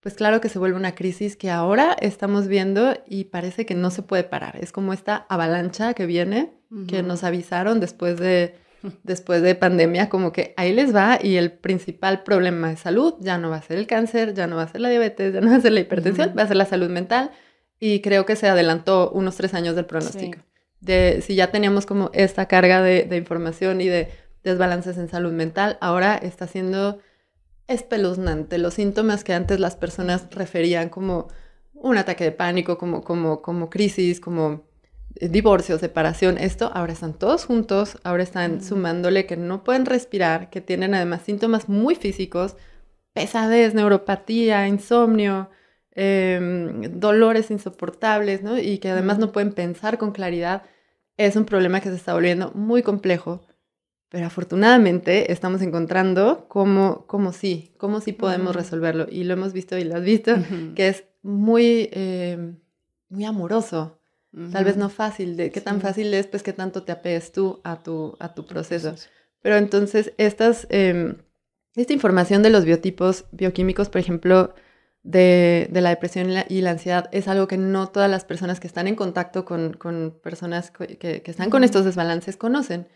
pues claro que se vuelve una crisis que ahora estamos viendo y parece que no se puede parar. Es como esta avalancha que viene, que nos avisaron después de, después de pandemia, como que ahí les va y el principal problema de salud ya no va a ser el cáncer, ya no va a ser la diabetes, ya no va a ser la hipertensión, va a ser la salud mental, y creo que se adelantó unos tres años del pronóstico. De, si ya teníamos como esta carga de, de información y de desbalances en salud mental, ahora está siendo espeluznante. Los síntomas que antes las personas referían como un ataque de pánico, como, como, como crisis, como eh, divorcio, separación, esto, ahora están todos juntos, ahora están sumándole que no pueden respirar, que tienen además síntomas muy físicos, pesadez, neuropatía, insomnio, Em, dolores insoportables, ¿no? Y que además no pueden pensar con claridad, es un problema que se está volviendo muy complejo. Pero afortunadamente estamos encontrando cómo, cómo sí, cómo sí podemos resolverlo. Y lo hemos visto y lo has visto, que es muy, em, muy amoroso. Tal vez no fácil, de qué tan fácil es, pues qué tanto te apegues tú a tu, a tu proceso. Pero entonces, estas, em, esta información de los biotipos bioquímicos, por ejemplo, de, la depresión y la, ansiedad es algo que no todas las personas que están en contacto con, personas que, están con estos desbalances conocen.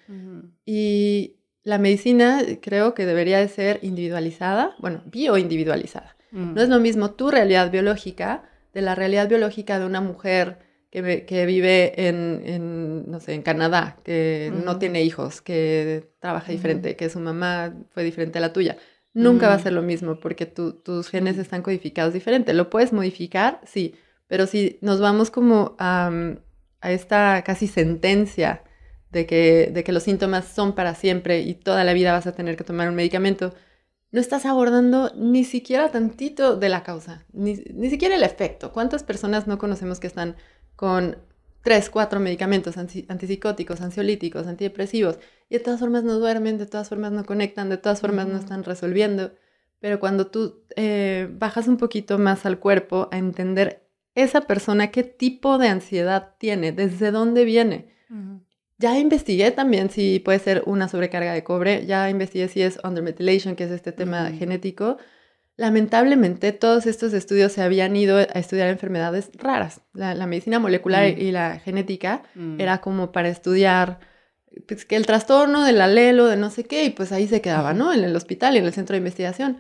Y la medicina creo que debería de ser individualizada, bueno, bioindividualizada. Mm. No es lo mismo tu realidad biológica de la realidad biológica de una mujer que, vive en, no sé, en Canadá, que no tiene hijos, que trabaja diferente, que su mamá fue diferente a la tuya nunca va a mm. ser lo mismo porque tus genes están codificados diferente. Lo puedes modificar, sí, pero si nos vamos como a, esta casi sentencia de que, de que los síntomas son para siempre y toda la vida vas a tener que tomar un medicamento, no estás abordando ni siquiera tantito de la causa, ni, ni siquiera el efecto. ¿Cuántas personas no conocemos que están con tres, cuatro medicamentos antipsicóticos, ansiolíticos, antidepresivos, y de todas formas no duermen, de todas formas no conectan, de todas formas no están resolviendo. Pero cuando tú eh, bajas un poquito más al cuerpo a entender esa persona qué tipo de ansiedad tiene, desde dónde viene. Ya investigué también si puede ser una sobrecarga de cobre, ya investigué si es undermethylation, que es este tema genético, Lamentablemente, todos estos estudios se habían ido a estudiar enfermedades raras. La, medicina molecular mm. y la genética mm. era como para estudiar pues, que el trastorno del alelo, de no sé qué, y pues ahí se quedaba, ¿no? En el hospital y en el centro de investigación.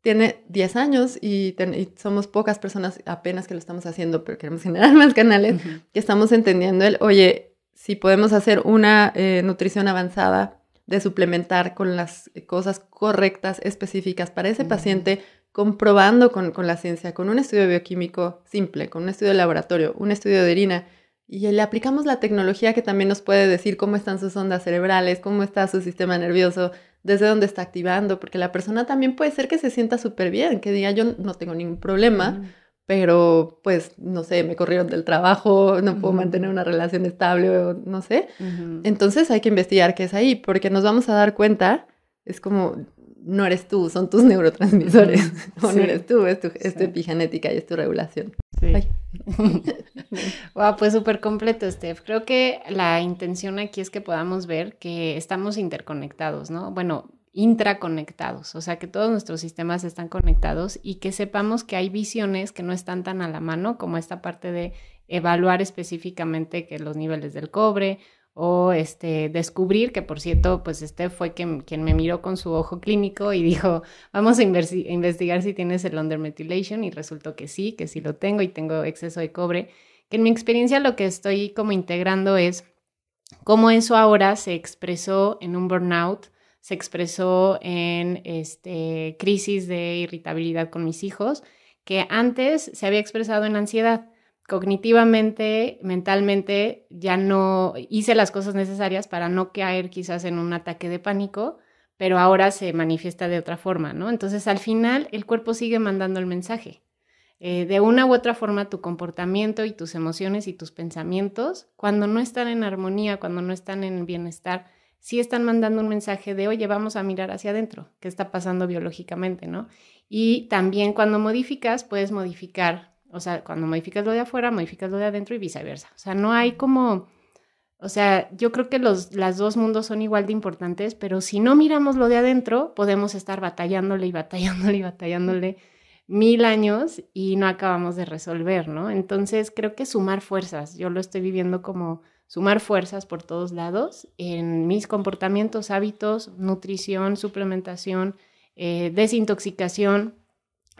Tiene 10 años y, somos pocas personas apenas que lo estamos haciendo, pero queremos generar más canales, que estamos entendiendo el, oye, si podemos hacer una eh, nutrición avanzada de suplementar con las cosas correctas, específicas para ese mm. paciente, comprobando con, la ciencia, con un estudio bioquímico simple, con un estudio de laboratorio, un estudio de irina, y le aplicamos la tecnología que también nos puede decir cómo están sus ondas cerebrales, cómo está su sistema nervioso, desde dónde está activando, porque la persona también puede ser que se sienta súper bien, que diga yo no tengo ningún problema, pero pues no sé, me corrieron del trabajo, no puedo mantener una relación estable no sé. Entonces hay que investigar qué es ahí, porque nos vamos a dar cuenta, es como no eres tú, son tus neurotransmisores. no eres tú, es tu, epigenética y es tu regulación. pues súper completo, Steph. Creo que la intención aquí es que podamos ver que estamos interconectados, ¿no? Bueno, intraconectados, o sea, que todos nuestros sistemas están conectados y que sepamos que hay visiones que no están tan a la mano como esta parte de evaluar específicamente que los niveles del cobre o este, descubrir, que por cierto, pues este fue quien, me miró con su ojo clínico y dijo, vamos a investigar si tienes el undermethylation y resultó que sí, que sí lo tengo y tengo exceso de cobre, que en mi experiencia lo que estoy como integrando es cómo eso ahora se expresó en un burnout, se expresó en este, crisis de irritabilidad con mis hijos, que antes se había expresado en ansiedad cognitivamente, mentalmente, ya no hice las cosas necesarias para no caer quizás en un ataque de pánico, pero ahora se manifiesta de otra forma, ¿no? Entonces al final el cuerpo sigue mandando el mensaje. Eh, de una u otra forma tu comportamiento y tus emociones y tus pensamientos, cuando no están en armonía, cuando no están en bienestar, sí están mandando un mensaje de, oye, vamos a mirar hacia adentro, qué está pasando biológicamente, ¿no? Y también cuando modificas, puedes modificar o sea, cuando modificas lo de afuera, modificas lo de adentro y viceversa. O sea, no hay como... O sea, yo creo que los dos mundos son igual de importantes, pero si no miramos lo de adentro, podemos estar batallándole y batallándole y batallándole mil años y no acabamos de resolver, ¿no? Entonces creo que sumar fuerzas, yo lo estoy viviendo como sumar fuerzas por todos lados en mis comportamientos, hábitos, nutrición, suplementación, eh, desintoxicación,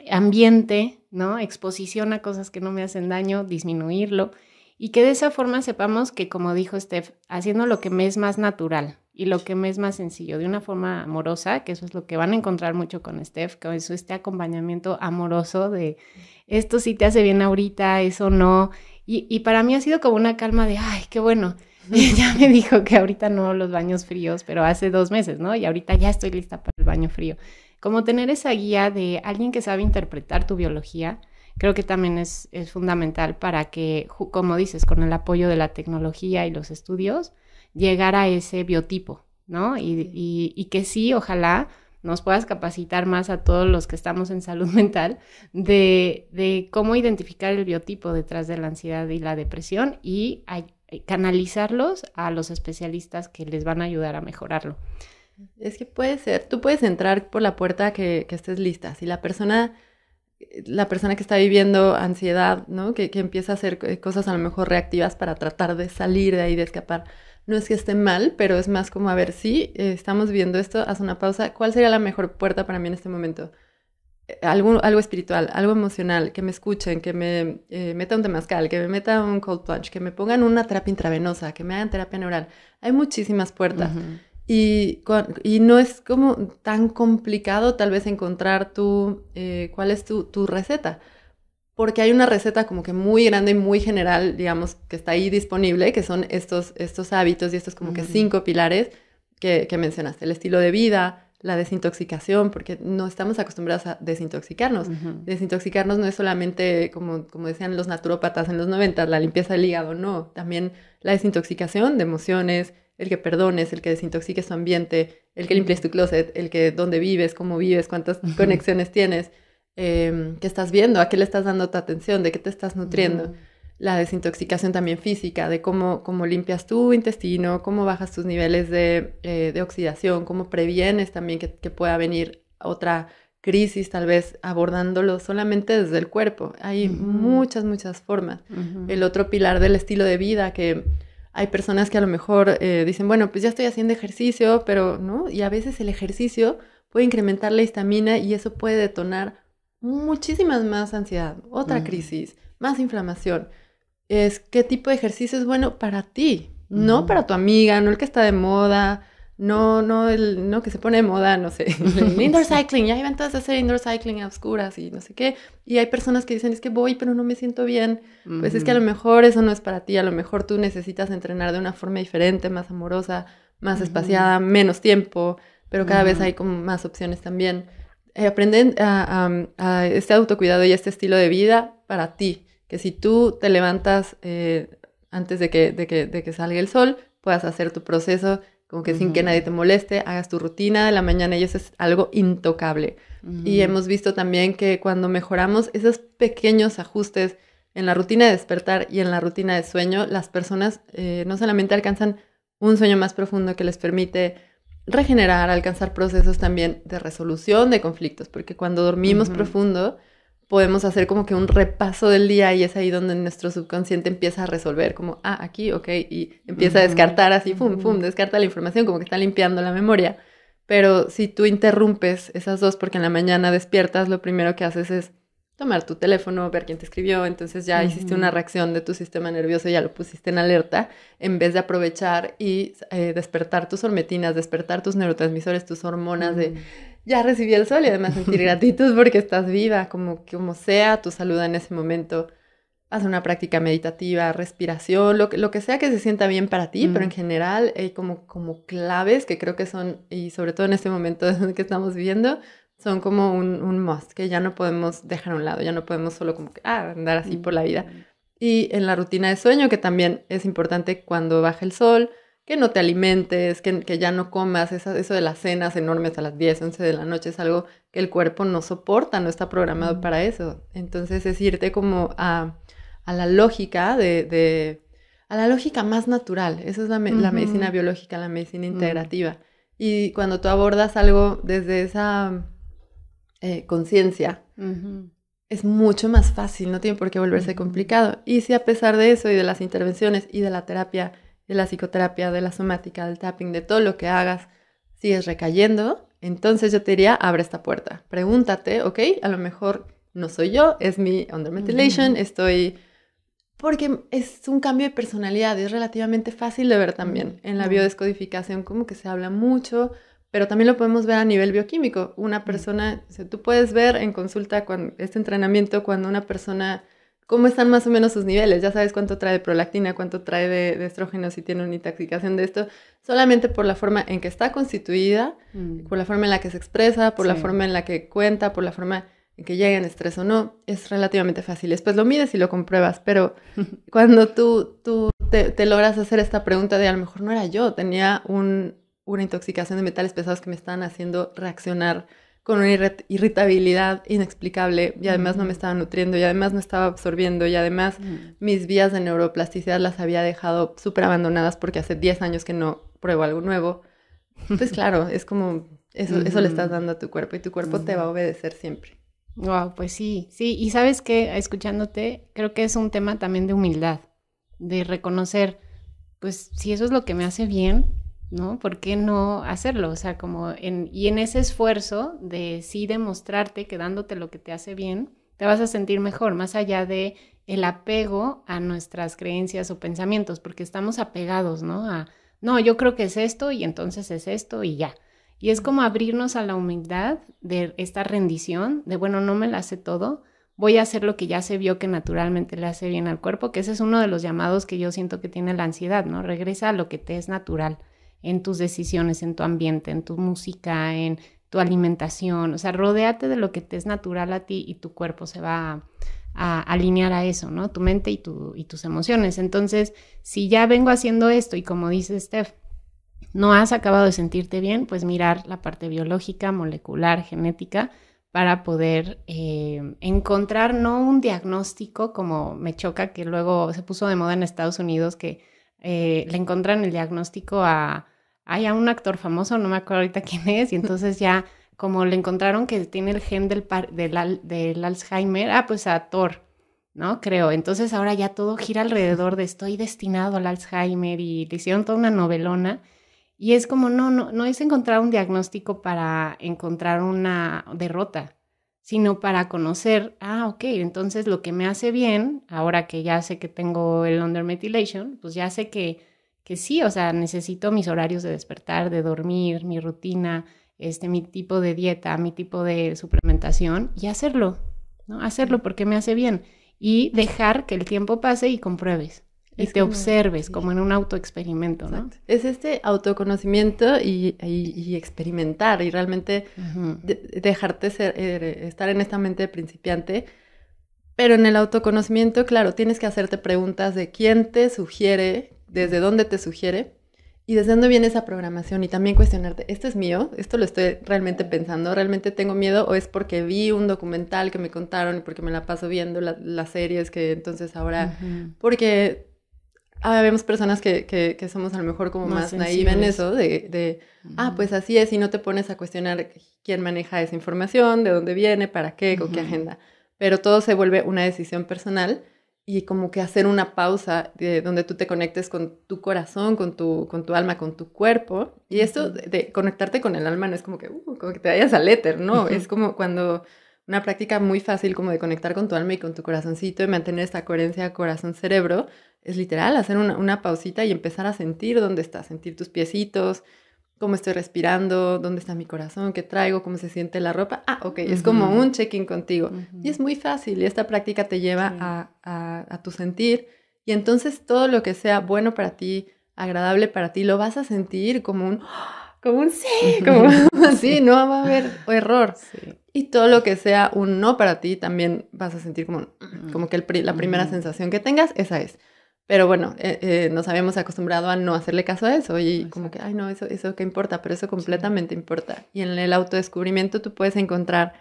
ambiente, ¿no? Exposición a cosas que no me hacen daño, disminuirlo. Y que de esa forma sepamos que, como dijo Steph, haciendo lo que me es más natural y lo que me es más sencillo, de una forma amorosa, que eso es lo que van a encontrar mucho con Steph, con es este acompañamiento amoroso de esto sí te hace bien ahorita, eso no. Y, y para mí ha sido como una calma de, ay, qué bueno. ya me dijo que ahorita no los baños fríos, pero hace dos meses, ¿no? Y ahorita ya estoy lista para el baño frío como tener esa guía de alguien que sabe interpretar tu biología, creo que también es, fundamental para que, como dices, con el apoyo de la tecnología y los estudios, llegar a ese biotipo, ¿no? Y, que sí, ojalá nos puedas capacitar más a todos los que estamos en salud mental de, cómo identificar el biotipo detrás de la ansiedad y la depresión y canalizarlos a los especialistas que les van a ayudar a mejorarlo. Es que puede ser, tú puedes entrar por la puerta que, estés lista. Si la persona, la persona que está viviendo ansiedad, ¿no? Que, que, empieza a hacer eh, cosas a lo mejor reactivas para tratar de salir de ahí, de escapar. No es que esté mal, pero es más como a ver, si eh, estamos viendo esto, haz una pausa. ¿Cuál sería la mejor puerta para mí en este momento? Eh, algo, algo, espiritual, algo emocional, que me escuchen, que me meta un temazcal, que me meta un cold punch, que me pongan una terapia intravenosa, que me hagan terapia neural. Hay muchísimas puertas. Y, no es como tan complicado tal vez encontrar tu, eh, cuál es tu, receta, porque hay una receta como que muy grande y muy general, digamos, que está ahí disponible, que son estos, estos hábitos y estos como que cinco pilares que, mencionaste, el estilo de vida, la desintoxicación, porque no estamos acostumbrados a desintoxicarnos. Desintoxicarnos no es solamente, como, como decían los naturópatas en los 90, la limpieza del hígado, no, también la desintoxicación de emociones, el que perdones, el que desintoxiques tu ambiente, el que limpies tu closet, el que dónde vives, cómo vives, cuántas conexiones tienes, em, qué estás viendo, a qué le estás dando tu atención, de qué te estás nutriendo. Mm. La desintoxicación también física, de cómo, cómo limpias tu intestino, cómo bajas tus niveles de, eh, oxidación, cómo previenes también que, pueda venir otra crisis, tal vez abordándolo solamente desde el cuerpo. Hay muchas, muchas formas. El otro pilar del estilo de vida que hay personas que a lo mejor eh, dicen, bueno, pues ya estoy haciendo ejercicio, pero no, y a veces el ejercicio puede incrementar la histamina y eso puede detonar muchísimas más ansiedad, otra crisis, más inflamación. Es qué tipo de ejercicio es bueno para ti, no para tu amiga, no el que está de moda, no, no, el, no que se pone de moda, no sé, indoor cycling, ya hay todas de hacer indoor cycling a oscuras y no sé qué, y hay personas que dicen, es que voy, pero no me siento bien, pues es que a lo mejor eso no es para ti, a lo mejor tú necesitas entrenar de una forma diferente, más amorosa, más espaciada, menos tiempo, pero cada vez hay como más opciones también. aprende eh, aprenden a, este autocuidado y este estilo de vida para ti, que si tú te levantas eh, antes de que, de que, de que salga el sol, puedas hacer tu proceso como que sin que nadie te moleste, hagas tu rutina de la mañana y eso es algo intocable. Y hemos visto también que cuando mejoramos esos pequeños ajustes en la rutina de despertar y en la rutina de sueño, las personas eh, no solamente alcanzan un sueño más profundo que les permite regenerar, alcanzar procesos también de resolución de conflictos, porque cuando dormimos profundo, podemos hacer como que un repaso del día y es ahí donde nuestro subconsciente empieza a resolver, como, ah, aquí, ok, y empieza a descartar así, pum, pum, descarta la información, como que está limpiando la memoria. Pero si tú interrumpes esas dos porque en la mañana despiertas, lo primero que haces es tomar tu teléfono, ver quién te escribió, entonces ya hiciste una reacción de tu sistema nervioso, ya lo pusiste en alerta, en vez de aprovechar y eh, despertar tus hormetinas, despertar tus neurotransmisores, tus hormonas de mm ya recibí el sol y además sentir gratitud porque estás viva, como, como sea tu salud en ese momento. Haz una práctica meditativa, respiración, lo, que sea que se sienta bien para ti, pero en general hay como, como claves que creo que son, y sobre todo en este momento que estamos viviendo, son como un, un must, que ya no podemos dejar a un lado, ya no podemos solo como ah, andar así por la vida. Mm. Y en la rutina de sueño, que también es importante cuando baja el sol, que no te alimentes, que, ya no comas, eso, de las cenas enormes a las 10, 11 de la noche es algo que el cuerpo no soporta, no está programado para eso. Entonces es irte como a, la lógica a la lógica más natural, Esa es la, medicina biológica, la medicina mm. integrativa. Y cuando tú abordas algo desde esa eh, conciencia, es mucho más fácil, no tiene por qué volverse complicado. Y si a pesar de eso y de las intervenciones y de la terapia, de la psicoterapia, de la somática, del tapping, de todo lo que hagas, sigues recayendo, entonces yo te diría, abre esta puerta, pregúntate, ok, a lo mejor no soy yo, es mi under estoy... Porque es un cambio de personalidad, es relativamente fácil de ver también. En la biodescodificación como que se habla mucho, pero también lo podemos ver a nivel bioquímico. Una persona, tú puedes ver en consulta con este entrenamiento cuando una persona cómo están más o menos sus niveles. Ya sabes cuánto trae de prolactina, cuánto trae de, estrógeno si tiene una intoxicación de esto, solamente por la forma en que está constituida, mm. por la forma en la que se expresa, por la forma en la que cuenta, por la forma en que llega en estrés o no, es relativamente fácil. Después lo mides y lo compruebas, pero cuando tú, tú te, logras hacer esta pregunta de a lo mejor no era yo, tenía una intoxicación de metales pesados que me estaban haciendo reaccionar con una irritabilidad inexplicable y además no me mm. estaba nutriendo y además no estaba absorbiendo y además mm. mis vías de neuroplasticidad las había dejado súper abandonadas porque hace 10 años que no pruebo algo nuevo. Pues claro, es como eso, eso le estás dando a tu cuerpo y tu cuerpo te mm. va a obedecer siempre. Wow, pues sí, sí, y sabes que escuchándote, creo que es un tema también de humildad, de reconocer, pues si eso es lo que me hace bien, ¿no? ¿Por qué no hacerlo? O sea, como en, y en ese esfuerzo de sí demostrarte que dándote lo que te hace bien, te vas a sentir mejor, más allá de el apego a nuestras creencias o pensamientos, porque estamos apegados, ¿no? A, no, yo creo que es esto y entonces es esto y ya. Y es como abrirnos a la humildad de esta rendición, de, bueno, no me la hace todo, voy a hacer lo que ya se vio que naturalmente le hace bien al cuerpo, que ese es uno de los llamados que yo siento que tiene la ansiedad, ¿no? Regresa a lo que te es natural en tus decisiones, en tu ambiente, en tu música, en tu alimentación. O sea, rodeate de lo que te es natural a ti y tu cuerpo se va a, alinear a eso, ¿no? Tu mente y, y tus emociones. Entonces, si ya vengo haciendo esto y como dice Steph, no has acabado de sentirte bien, pues mirar la parte biológica, molecular, genética, para poder eh, encontrar no un diagnóstico como me choca que luego se puso de moda en Estados Unidos que eh, le encuentran el diagnóstico a hay a un actor famoso, no me acuerdo ahorita quién es, y entonces ya como le encontraron que tiene el gen del, par, del, del Alzheimer, ah, pues a Thor, ¿no? Creo. Entonces ahora ya todo gira alrededor de estoy destinado al Alzheimer y le hicieron toda una novelona. Y es como, no, no, no es encontrar un diagnóstico para encontrar una derrota, sino para conocer, ah, ok, entonces lo que me hace bien, ahora que ya sé que tengo el undermetilation, pues ya sé que que sí, o sea, necesito mis horarios de despertar, de dormir, mi rutina, este, mi tipo de dieta, mi tipo de suplementación y hacerlo, ¿no? Hacerlo porque me hace bien y dejar que el tiempo pase y compruebes. Y te observes como en un autoexperimento, ¿no? Es este autoconocimiento y, experimentar y realmente dejarte eh, estar en esta mente de principiante. Pero en el autoconocimiento, claro, tienes que hacerte preguntas de quién te sugiere desde dónde te sugiere y desde dónde viene esa programación y también cuestionarte, ¿esto es mío? ¿Esto lo estoy realmente pensando? ¿Realmente tengo miedo? ¿O es porque vi un documental que me contaron y porque me la paso viendo las series que entonces ahora... Porque vemos personas que, que, somos a lo mejor como más, más en eso, de, ah, pues así es y no te pones a cuestionar quién maneja esa información, de dónde viene, para qué, con qué agenda. Pero todo se vuelve una decisión personal y como que hacer una pausa de donde tú te conectes con tu corazón, con tu, con tu alma, con tu cuerpo. Y esto de, conectarte con el alma no es como que, uh, como que te vayas al éter, no, es como cuando una práctica muy fácil como de conectar con tu alma y con tu corazoncito y mantener esta coherencia corazón-cerebro, es literal hacer una, una pausita y empezar a sentir dónde estás, sentir tus piecitos, cómo estoy respirando, dónde está mi corazón, qué traigo, cómo se siente la ropa. Ah, ok, es como un check-in contigo. Y es muy fácil y esta práctica te lleva a, a, tu sentir. Y entonces todo lo que sea bueno para ti, agradable para ti, lo vas a sentir como un, como un sí, como así, no va a haber error. Y todo lo que sea un no para ti, también vas a sentir como, como que el, la primera sensación que tengas, esa es. Pero bueno, eh, eh, nos habíamos acostumbrado a no hacerle caso a eso y como que, ay, no, eso, eso qué importa, pero eso completamente importa. Y en el autodescubrimiento tú puedes encontrar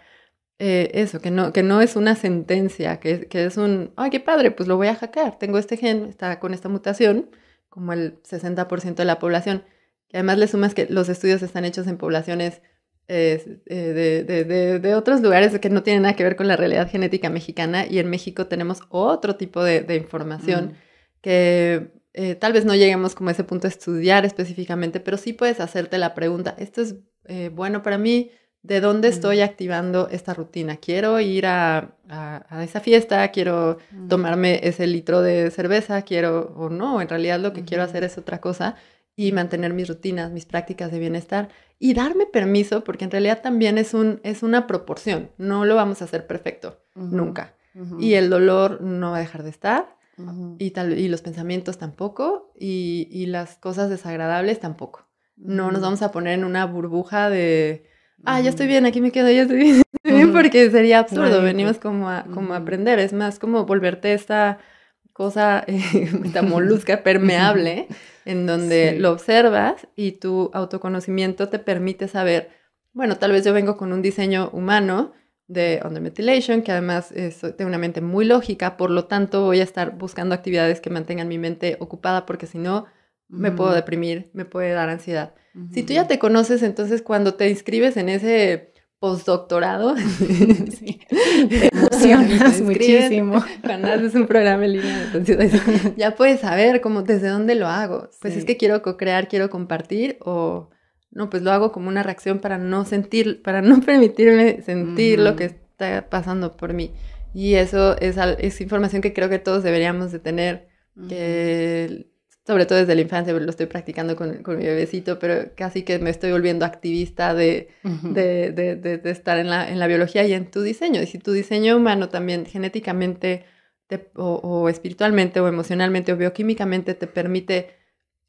eh, eso, que no, que no es una sentencia, que, que, es un, ay, qué padre, pues lo voy a hackear, tengo este gen, está con esta mutación, como el 60% de la población. Y además le sumas que los estudios están hechos en poblaciones de, de, de, de, otros lugares que no tienen nada que ver con la realidad genética mexicana y en México tenemos otro tipo de, información. Mm que eh, tal vez no lleguemos como a ese punto a estudiar específicamente, pero sí puedes hacerte la pregunta, ¿esto es eh, bueno para mí? ¿De dónde estoy activando esta rutina? ¿Quiero ir a, esa fiesta? ¿Quiero tomarme ese litro de cerveza? ¿Quiero o no? En realidad lo que quiero hacer es otra cosa y mantener mis rutinas, mis prácticas de bienestar y darme permiso, porque en realidad también es, un, es una proporción. No lo vamos a hacer perfecto, nunca. Y el dolor no va a dejar de estar y, los pensamientos tampoco, y, las cosas desagradables tampoco. No nos mm. vamos a poner en una burbuja de, ah, ya estoy mm. bien, aquí me quedo, ya estoy bien, porque sería absurdo, venimos como a, aprender, es más como volverte esta cosa esta molusca permeable en donde lo observas y tu autoconocimiento te permite saber, bueno, tal vez yo vengo con un diseño humano de Methylation, que además tengo una mente muy lógica, por lo tanto voy a estar buscando actividades que mantengan mi mente ocupada porque si no me puedo deprimir, me puede dar ansiedad. Si tú ya te conoces, entonces cuando te inscribes en ese postdoctorado, emocionas muchísimo. Cuando haces un programa en línea, entonces ya puedes saber cómo, desde dónde lo hago. Pues es que quiero co-crear, quiero compartir o no, pues lo hago como una reacción para no sentir, para no permitirme sentir lo que está pasando por mí. Y eso es, es, información que creo que todos deberíamos de tener, sobre todo desde la infancia, lo estoy practicando con, mi bebecito, pero casi que me estoy volviendo activista de, de, estar en la, en la biología y en tu diseño. Y si tu diseño humano también genéticamente o espiritualmente o emocionalmente o bioquímicamente te permite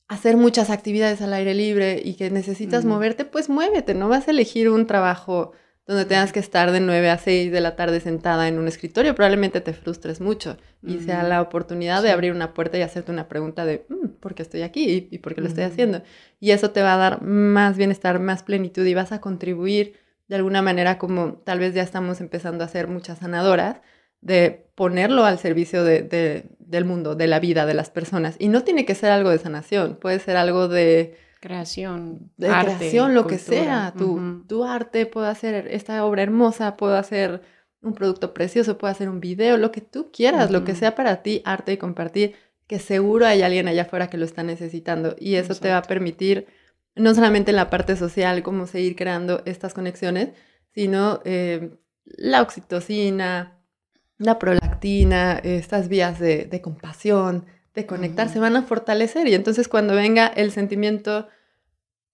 hacer muchas actividades al aire libre y que necesitas moverte, pues muévete, no vas a elegir un trabajo donde tengas que estar de 9 a 6 de la tarde sentada en un escritorio, probablemente te frustres mucho y sea la oportunidad de abrir una puerta y hacerte una pregunta de mm, ¿por qué estoy aquí y, por qué lo estoy haciendo? Y eso te va a dar más bienestar, más plenitud y vas a contribuir de alguna manera como tal vez ya estamos empezando a hacer muchas sanadoras de ponerlo al servicio de, del mundo, de la vida, de las personas. Y no tiene que ser algo de sanación, puede ser algo de... Creación. De creación, lo que sea. Tu, arte, puedo hacer esta obra hermosa, puedo hacer un producto precioso, puedo hacer un video, lo que tú quieras, lo que sea para ti, arte y compartir, que seguro hay alguien allá afuera que lo está necesitando. Y eso te va a permitir, no solamente en la parte social, como seguir creando estas conexiones, sino eh, la oxitocina, la prolactina, estas vías de, de compasión, de conectar, se van a fortalecer. Y entonces cuando venga el sentimiento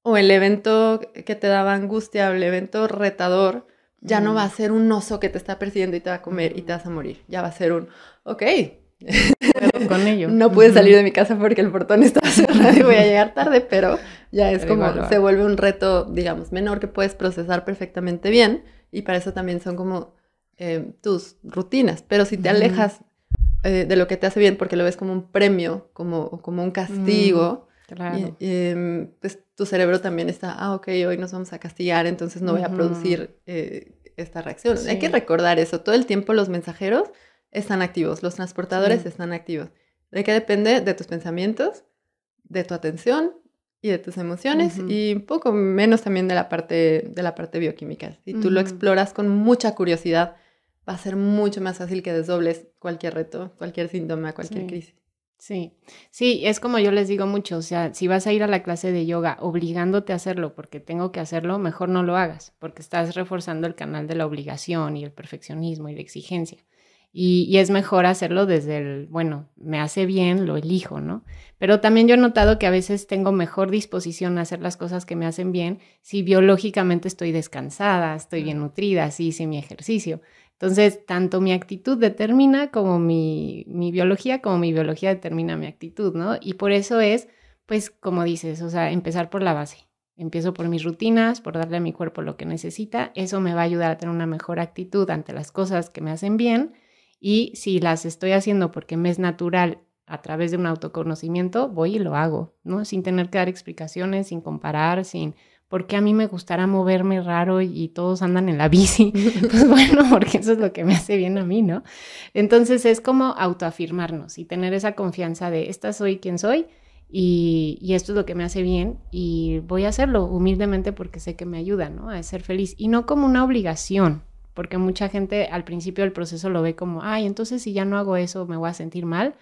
o el evento que te daba angustia o el evento retador, ya no va a mm. ser un oso que te está persiguiendo y te va a comer y te mm. vas a morir. Ya va a ser un, ok. con ello. no pude salir de mi casa porque el portón estaba cerrado y voy a llegar tarde, pero ya es como, se vuelve un reto, digamos, menor que puedes procesar perfectamente bien. Y para eso también son como eh, tus rutinas, pero si te alejas eh, de lo que te hace bien porque lo ves como un premio, como, como un castigo, mm, em, pues tu cerebro también está, ah, ok, hoy nos vamos a castigar, entonces no voy a producir eh, esta reacción. Hay que recordar eso. Todo el tiempo los mensajeros están activos, los transportadores están activos. ¿De qué depende? De tus pensamientos, de tu atención y de tus emociones y un poco menos también de la parte, de la parte bioquímica. Si tú lo exploras con mucha curiosidad, va a ser mucho más fácil que desdobles cualquier reto, cualquier síntoma, cualquier crisis. Sí, sí, es como yo les digo mucho, o sea, si vas a ir a la clase de yoga obligándote a hacerlo porque tengo que hacerlo, mejor no lo hagas, porque estás reforzando el canal de la obligación y el perfeccionismo y la exigencia. Y, es mejor hacerlo desde el, bueno, me hace bien, lo elijo, ¿no? Pero también yo he notado que a veces tengo mejor disposición a hacer las cosas que me hacen bien si biológicamente estoy descansada, estoy bien nutrida, sí hice mi ejercicio. Entonces, tanto mi actitud determina como mi, biología, como mi biología determina mi actitud, ¿no? Y por eso es, pues, como dices, o sea, empezar por la base. Empiezo por mis rutinas, por darle a mi cuerpo lo que necesita. Eso me va a ayudar a tener una mejor actitud ante las cosas que me hacen bien. Y si las estoy haciendo porque me es natural a través de un autoconocimiento, voy y lo hago, ¿no? Sin tener que dar explicaciones, sin comparar, sin, ¿por qué a mí me gustará moverme raro y todos andan en la bici? Pues bueno, porque eso es lo que me hace bien a mí, ¿no? Entonces es como autoafirmarnos y tener esa confianza de, esta soy quien soy y, y esto es lo que me hace bien y voy a hacerlo humildemente porque sé que me ayuda, ¿no? A ser feliz y no como una obligación. Porque mucha gente al principio del proceso lo ve como, ay, entonces si ya no hago eso me voy a sentir mal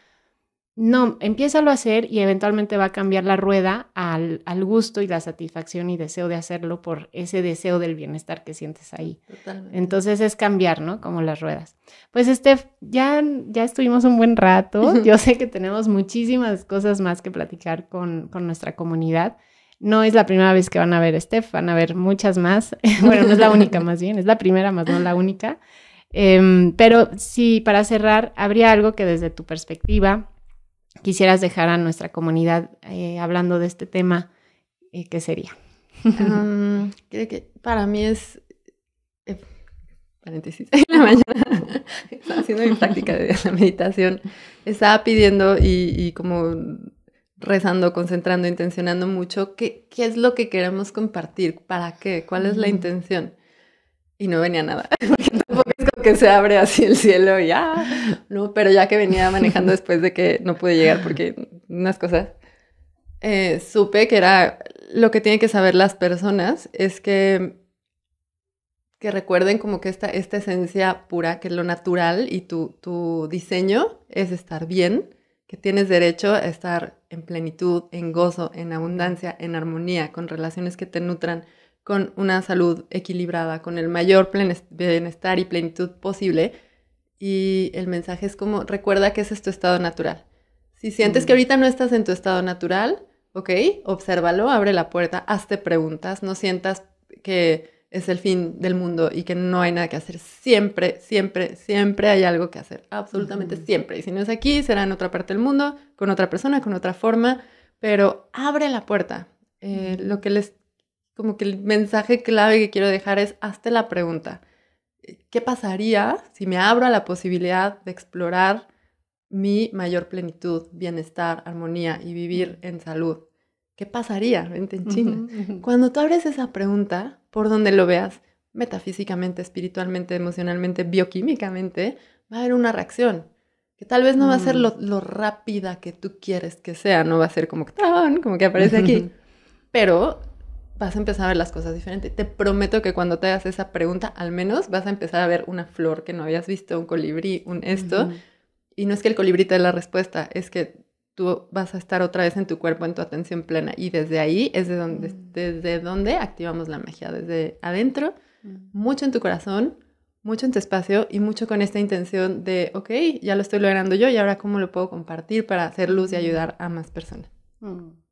no, empiézalo a hacer y eventualmente va a cambiar la rueda al, gusto y la satisfacción y deseo de hacerlo por ese deseo del bienestar que sientes ahí. Totalmente. Entonces es cambiar, ¿no? Como las ruedas. Pues Steph, ya, ya estuvimos un buen rato. Yo sé que tenemos muchísimas cosas más que platicar con, nuestra comunidad. No es la primera vez que van a ver a Steph, van a ver muchas más. bueno, no es la única más bien, es la primera más no la única. Em, pero sí, para cerrar, ¿habría algo que desde tu perspectiva quisieras dejar a nuestra comunidad eh, hablando de este tema, eh, ¿qué sería? creo mm, que para mí es... Eh, paréntesis. En la mañana haciendo mi práctica de la meditación. Estaba pidiendo y, como rezando, concentrando, intencionando mucho qué, es lo que queremos compartir, para qué, cuál es la mm. intención. Y no venía nada, porque que se abre así el cielo ya, no, pero ya que venía manejando después de que no pude llegar porque unas cosas, eh, supe que era lo que tienen que saber las personas es que que recuerden como que esta, esta esencia pura, que lo natural y tu, tu diseño es estar bien, que tienes derecho a estar en plenitud, en gozo, en abundancia, en armonía, con relaciones que te nutran, con una salud equilibrada, con el mayor bienestar y plenitud posible. Y el mensaje es como, recuerda que ese es tu estado natural. Si sientes que mm. ahorita no estás en tu estado natural, ok, obsérvalo, abre la puerta, hazte preguntas, no sientas que es el fin del mundo y que no hay nada que hacer. Siempre, siempre, siempre hay algo que hacer, absolutamente siempre. Y si no es aquí, será en otra parte del mundo, con otra persona, con otra forma, pero abre la puerta. Eh, lo que les como que el mensaje clave que quiero dejar es, hazte la pregunta, ¿qué pasaría si me abro a la posibilidad de explorar mi mayor plenitud, bienestar, armonía y vivir en salud? ¿Qué pasaría en China? Cuando tú abres esa pregunta, por donde lo veas, metafísicamente, espiritualmente, emocionalmente, bioquímicamente, va a haber una reacción que tal vez no va a ser lo, mm. rápida que tú quieres que sea, no va a ser como que, como que aparece aquí, pero vas a empezar a ver las cosas diferente. Te prometo que cuando te hagas esa pregunta, al menos vas a empezar a ver una flor que no habías visto, un colibrí, un esto. Y no es que el colibrí te dé la respuesta, es que tú vas a estar otra vez en tu cuerpo, en tu atención plena. Y desde ahí es de donde, mm. desde donde activamos la magia, desde adentro, mm. mucho en tu corazón, mucho en tu espacio y mucho con esta intención de, ok, ya lo estoy logrando yo y ahora cómo lo puedo compartir para hacer luz y mm. ayudar a más personas.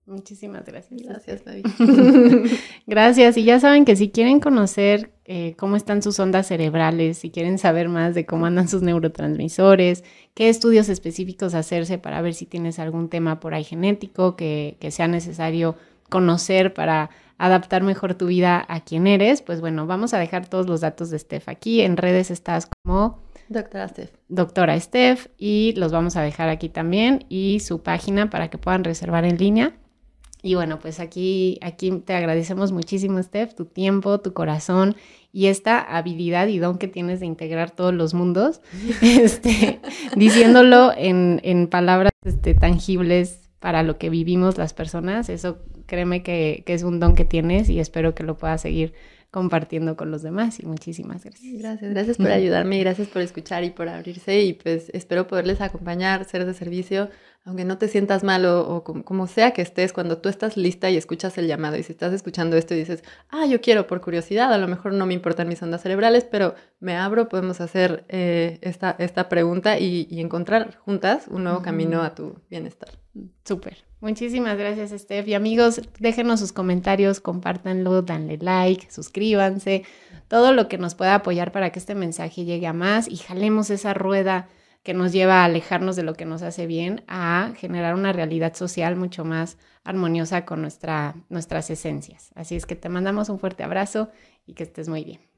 Muchísimas gracias. Este. Gracias, David. gracias. Y ya saben que si quieren conocer eh, cómo están sus ondas cerebrales, si quieren saber más de cómo andan sus neurotransmisores, qué estudios específicos hacerse para ver si tienes algún tema por ahí genético que, que sea necesario conocer para adaptar mejor tu vida a quien eres, pues bueno, vamos a dejar todos los datos de Steph aquí. En redes estás como Doctora Steph. Doctora Steph y los vamos a dejar aquí también y su página para que puedan reservar en línea. Y bueno, pues aquí, aquí te agradecemos muchísimo, Steph, tu tiempo, tu corazón y esta habilidad y don que tienes de integrar todos los mundos, este, diciéndolo en, palabras este, tangibles para lo que vivimos las personas. Eso créeme que, que, es un don que tienes y espero que lo puedas seguir compartiendo con los demás y muchísimas gracias. Gracias, gracias por ayudarme y gracias por escuchar y por abrirse y pues espero poderles acompañar, ser de servicio aunque no te sientas mal o, como, sea que estés, cuando tú estás lista y escuchas el llamado y si estás escuchando esto y dices, ah, yo quiero por curiosidad, a lo mejor no me importan mis ondas cerebrales, pero me abro, podemos hacer eh, esta, esta pregunta y, encontrar juntas un nuevo camino a mm. tu bienestar. Súper. Muchísimas gracias, Steph. Y amigos, déjenos sus comentarios, compártanlo, danle like, suscríbanse, todo lo que nos pueda apoyar para que este mensaje llegue a más y jalemos esa rueda que nos lleva a alejarnos de lo que nos hace bien, a generar una realidad social mucho más armoniosa con nuestra, nuestras esencias. Así es que te mandamos un fuerte abrazo y que estés muy bien.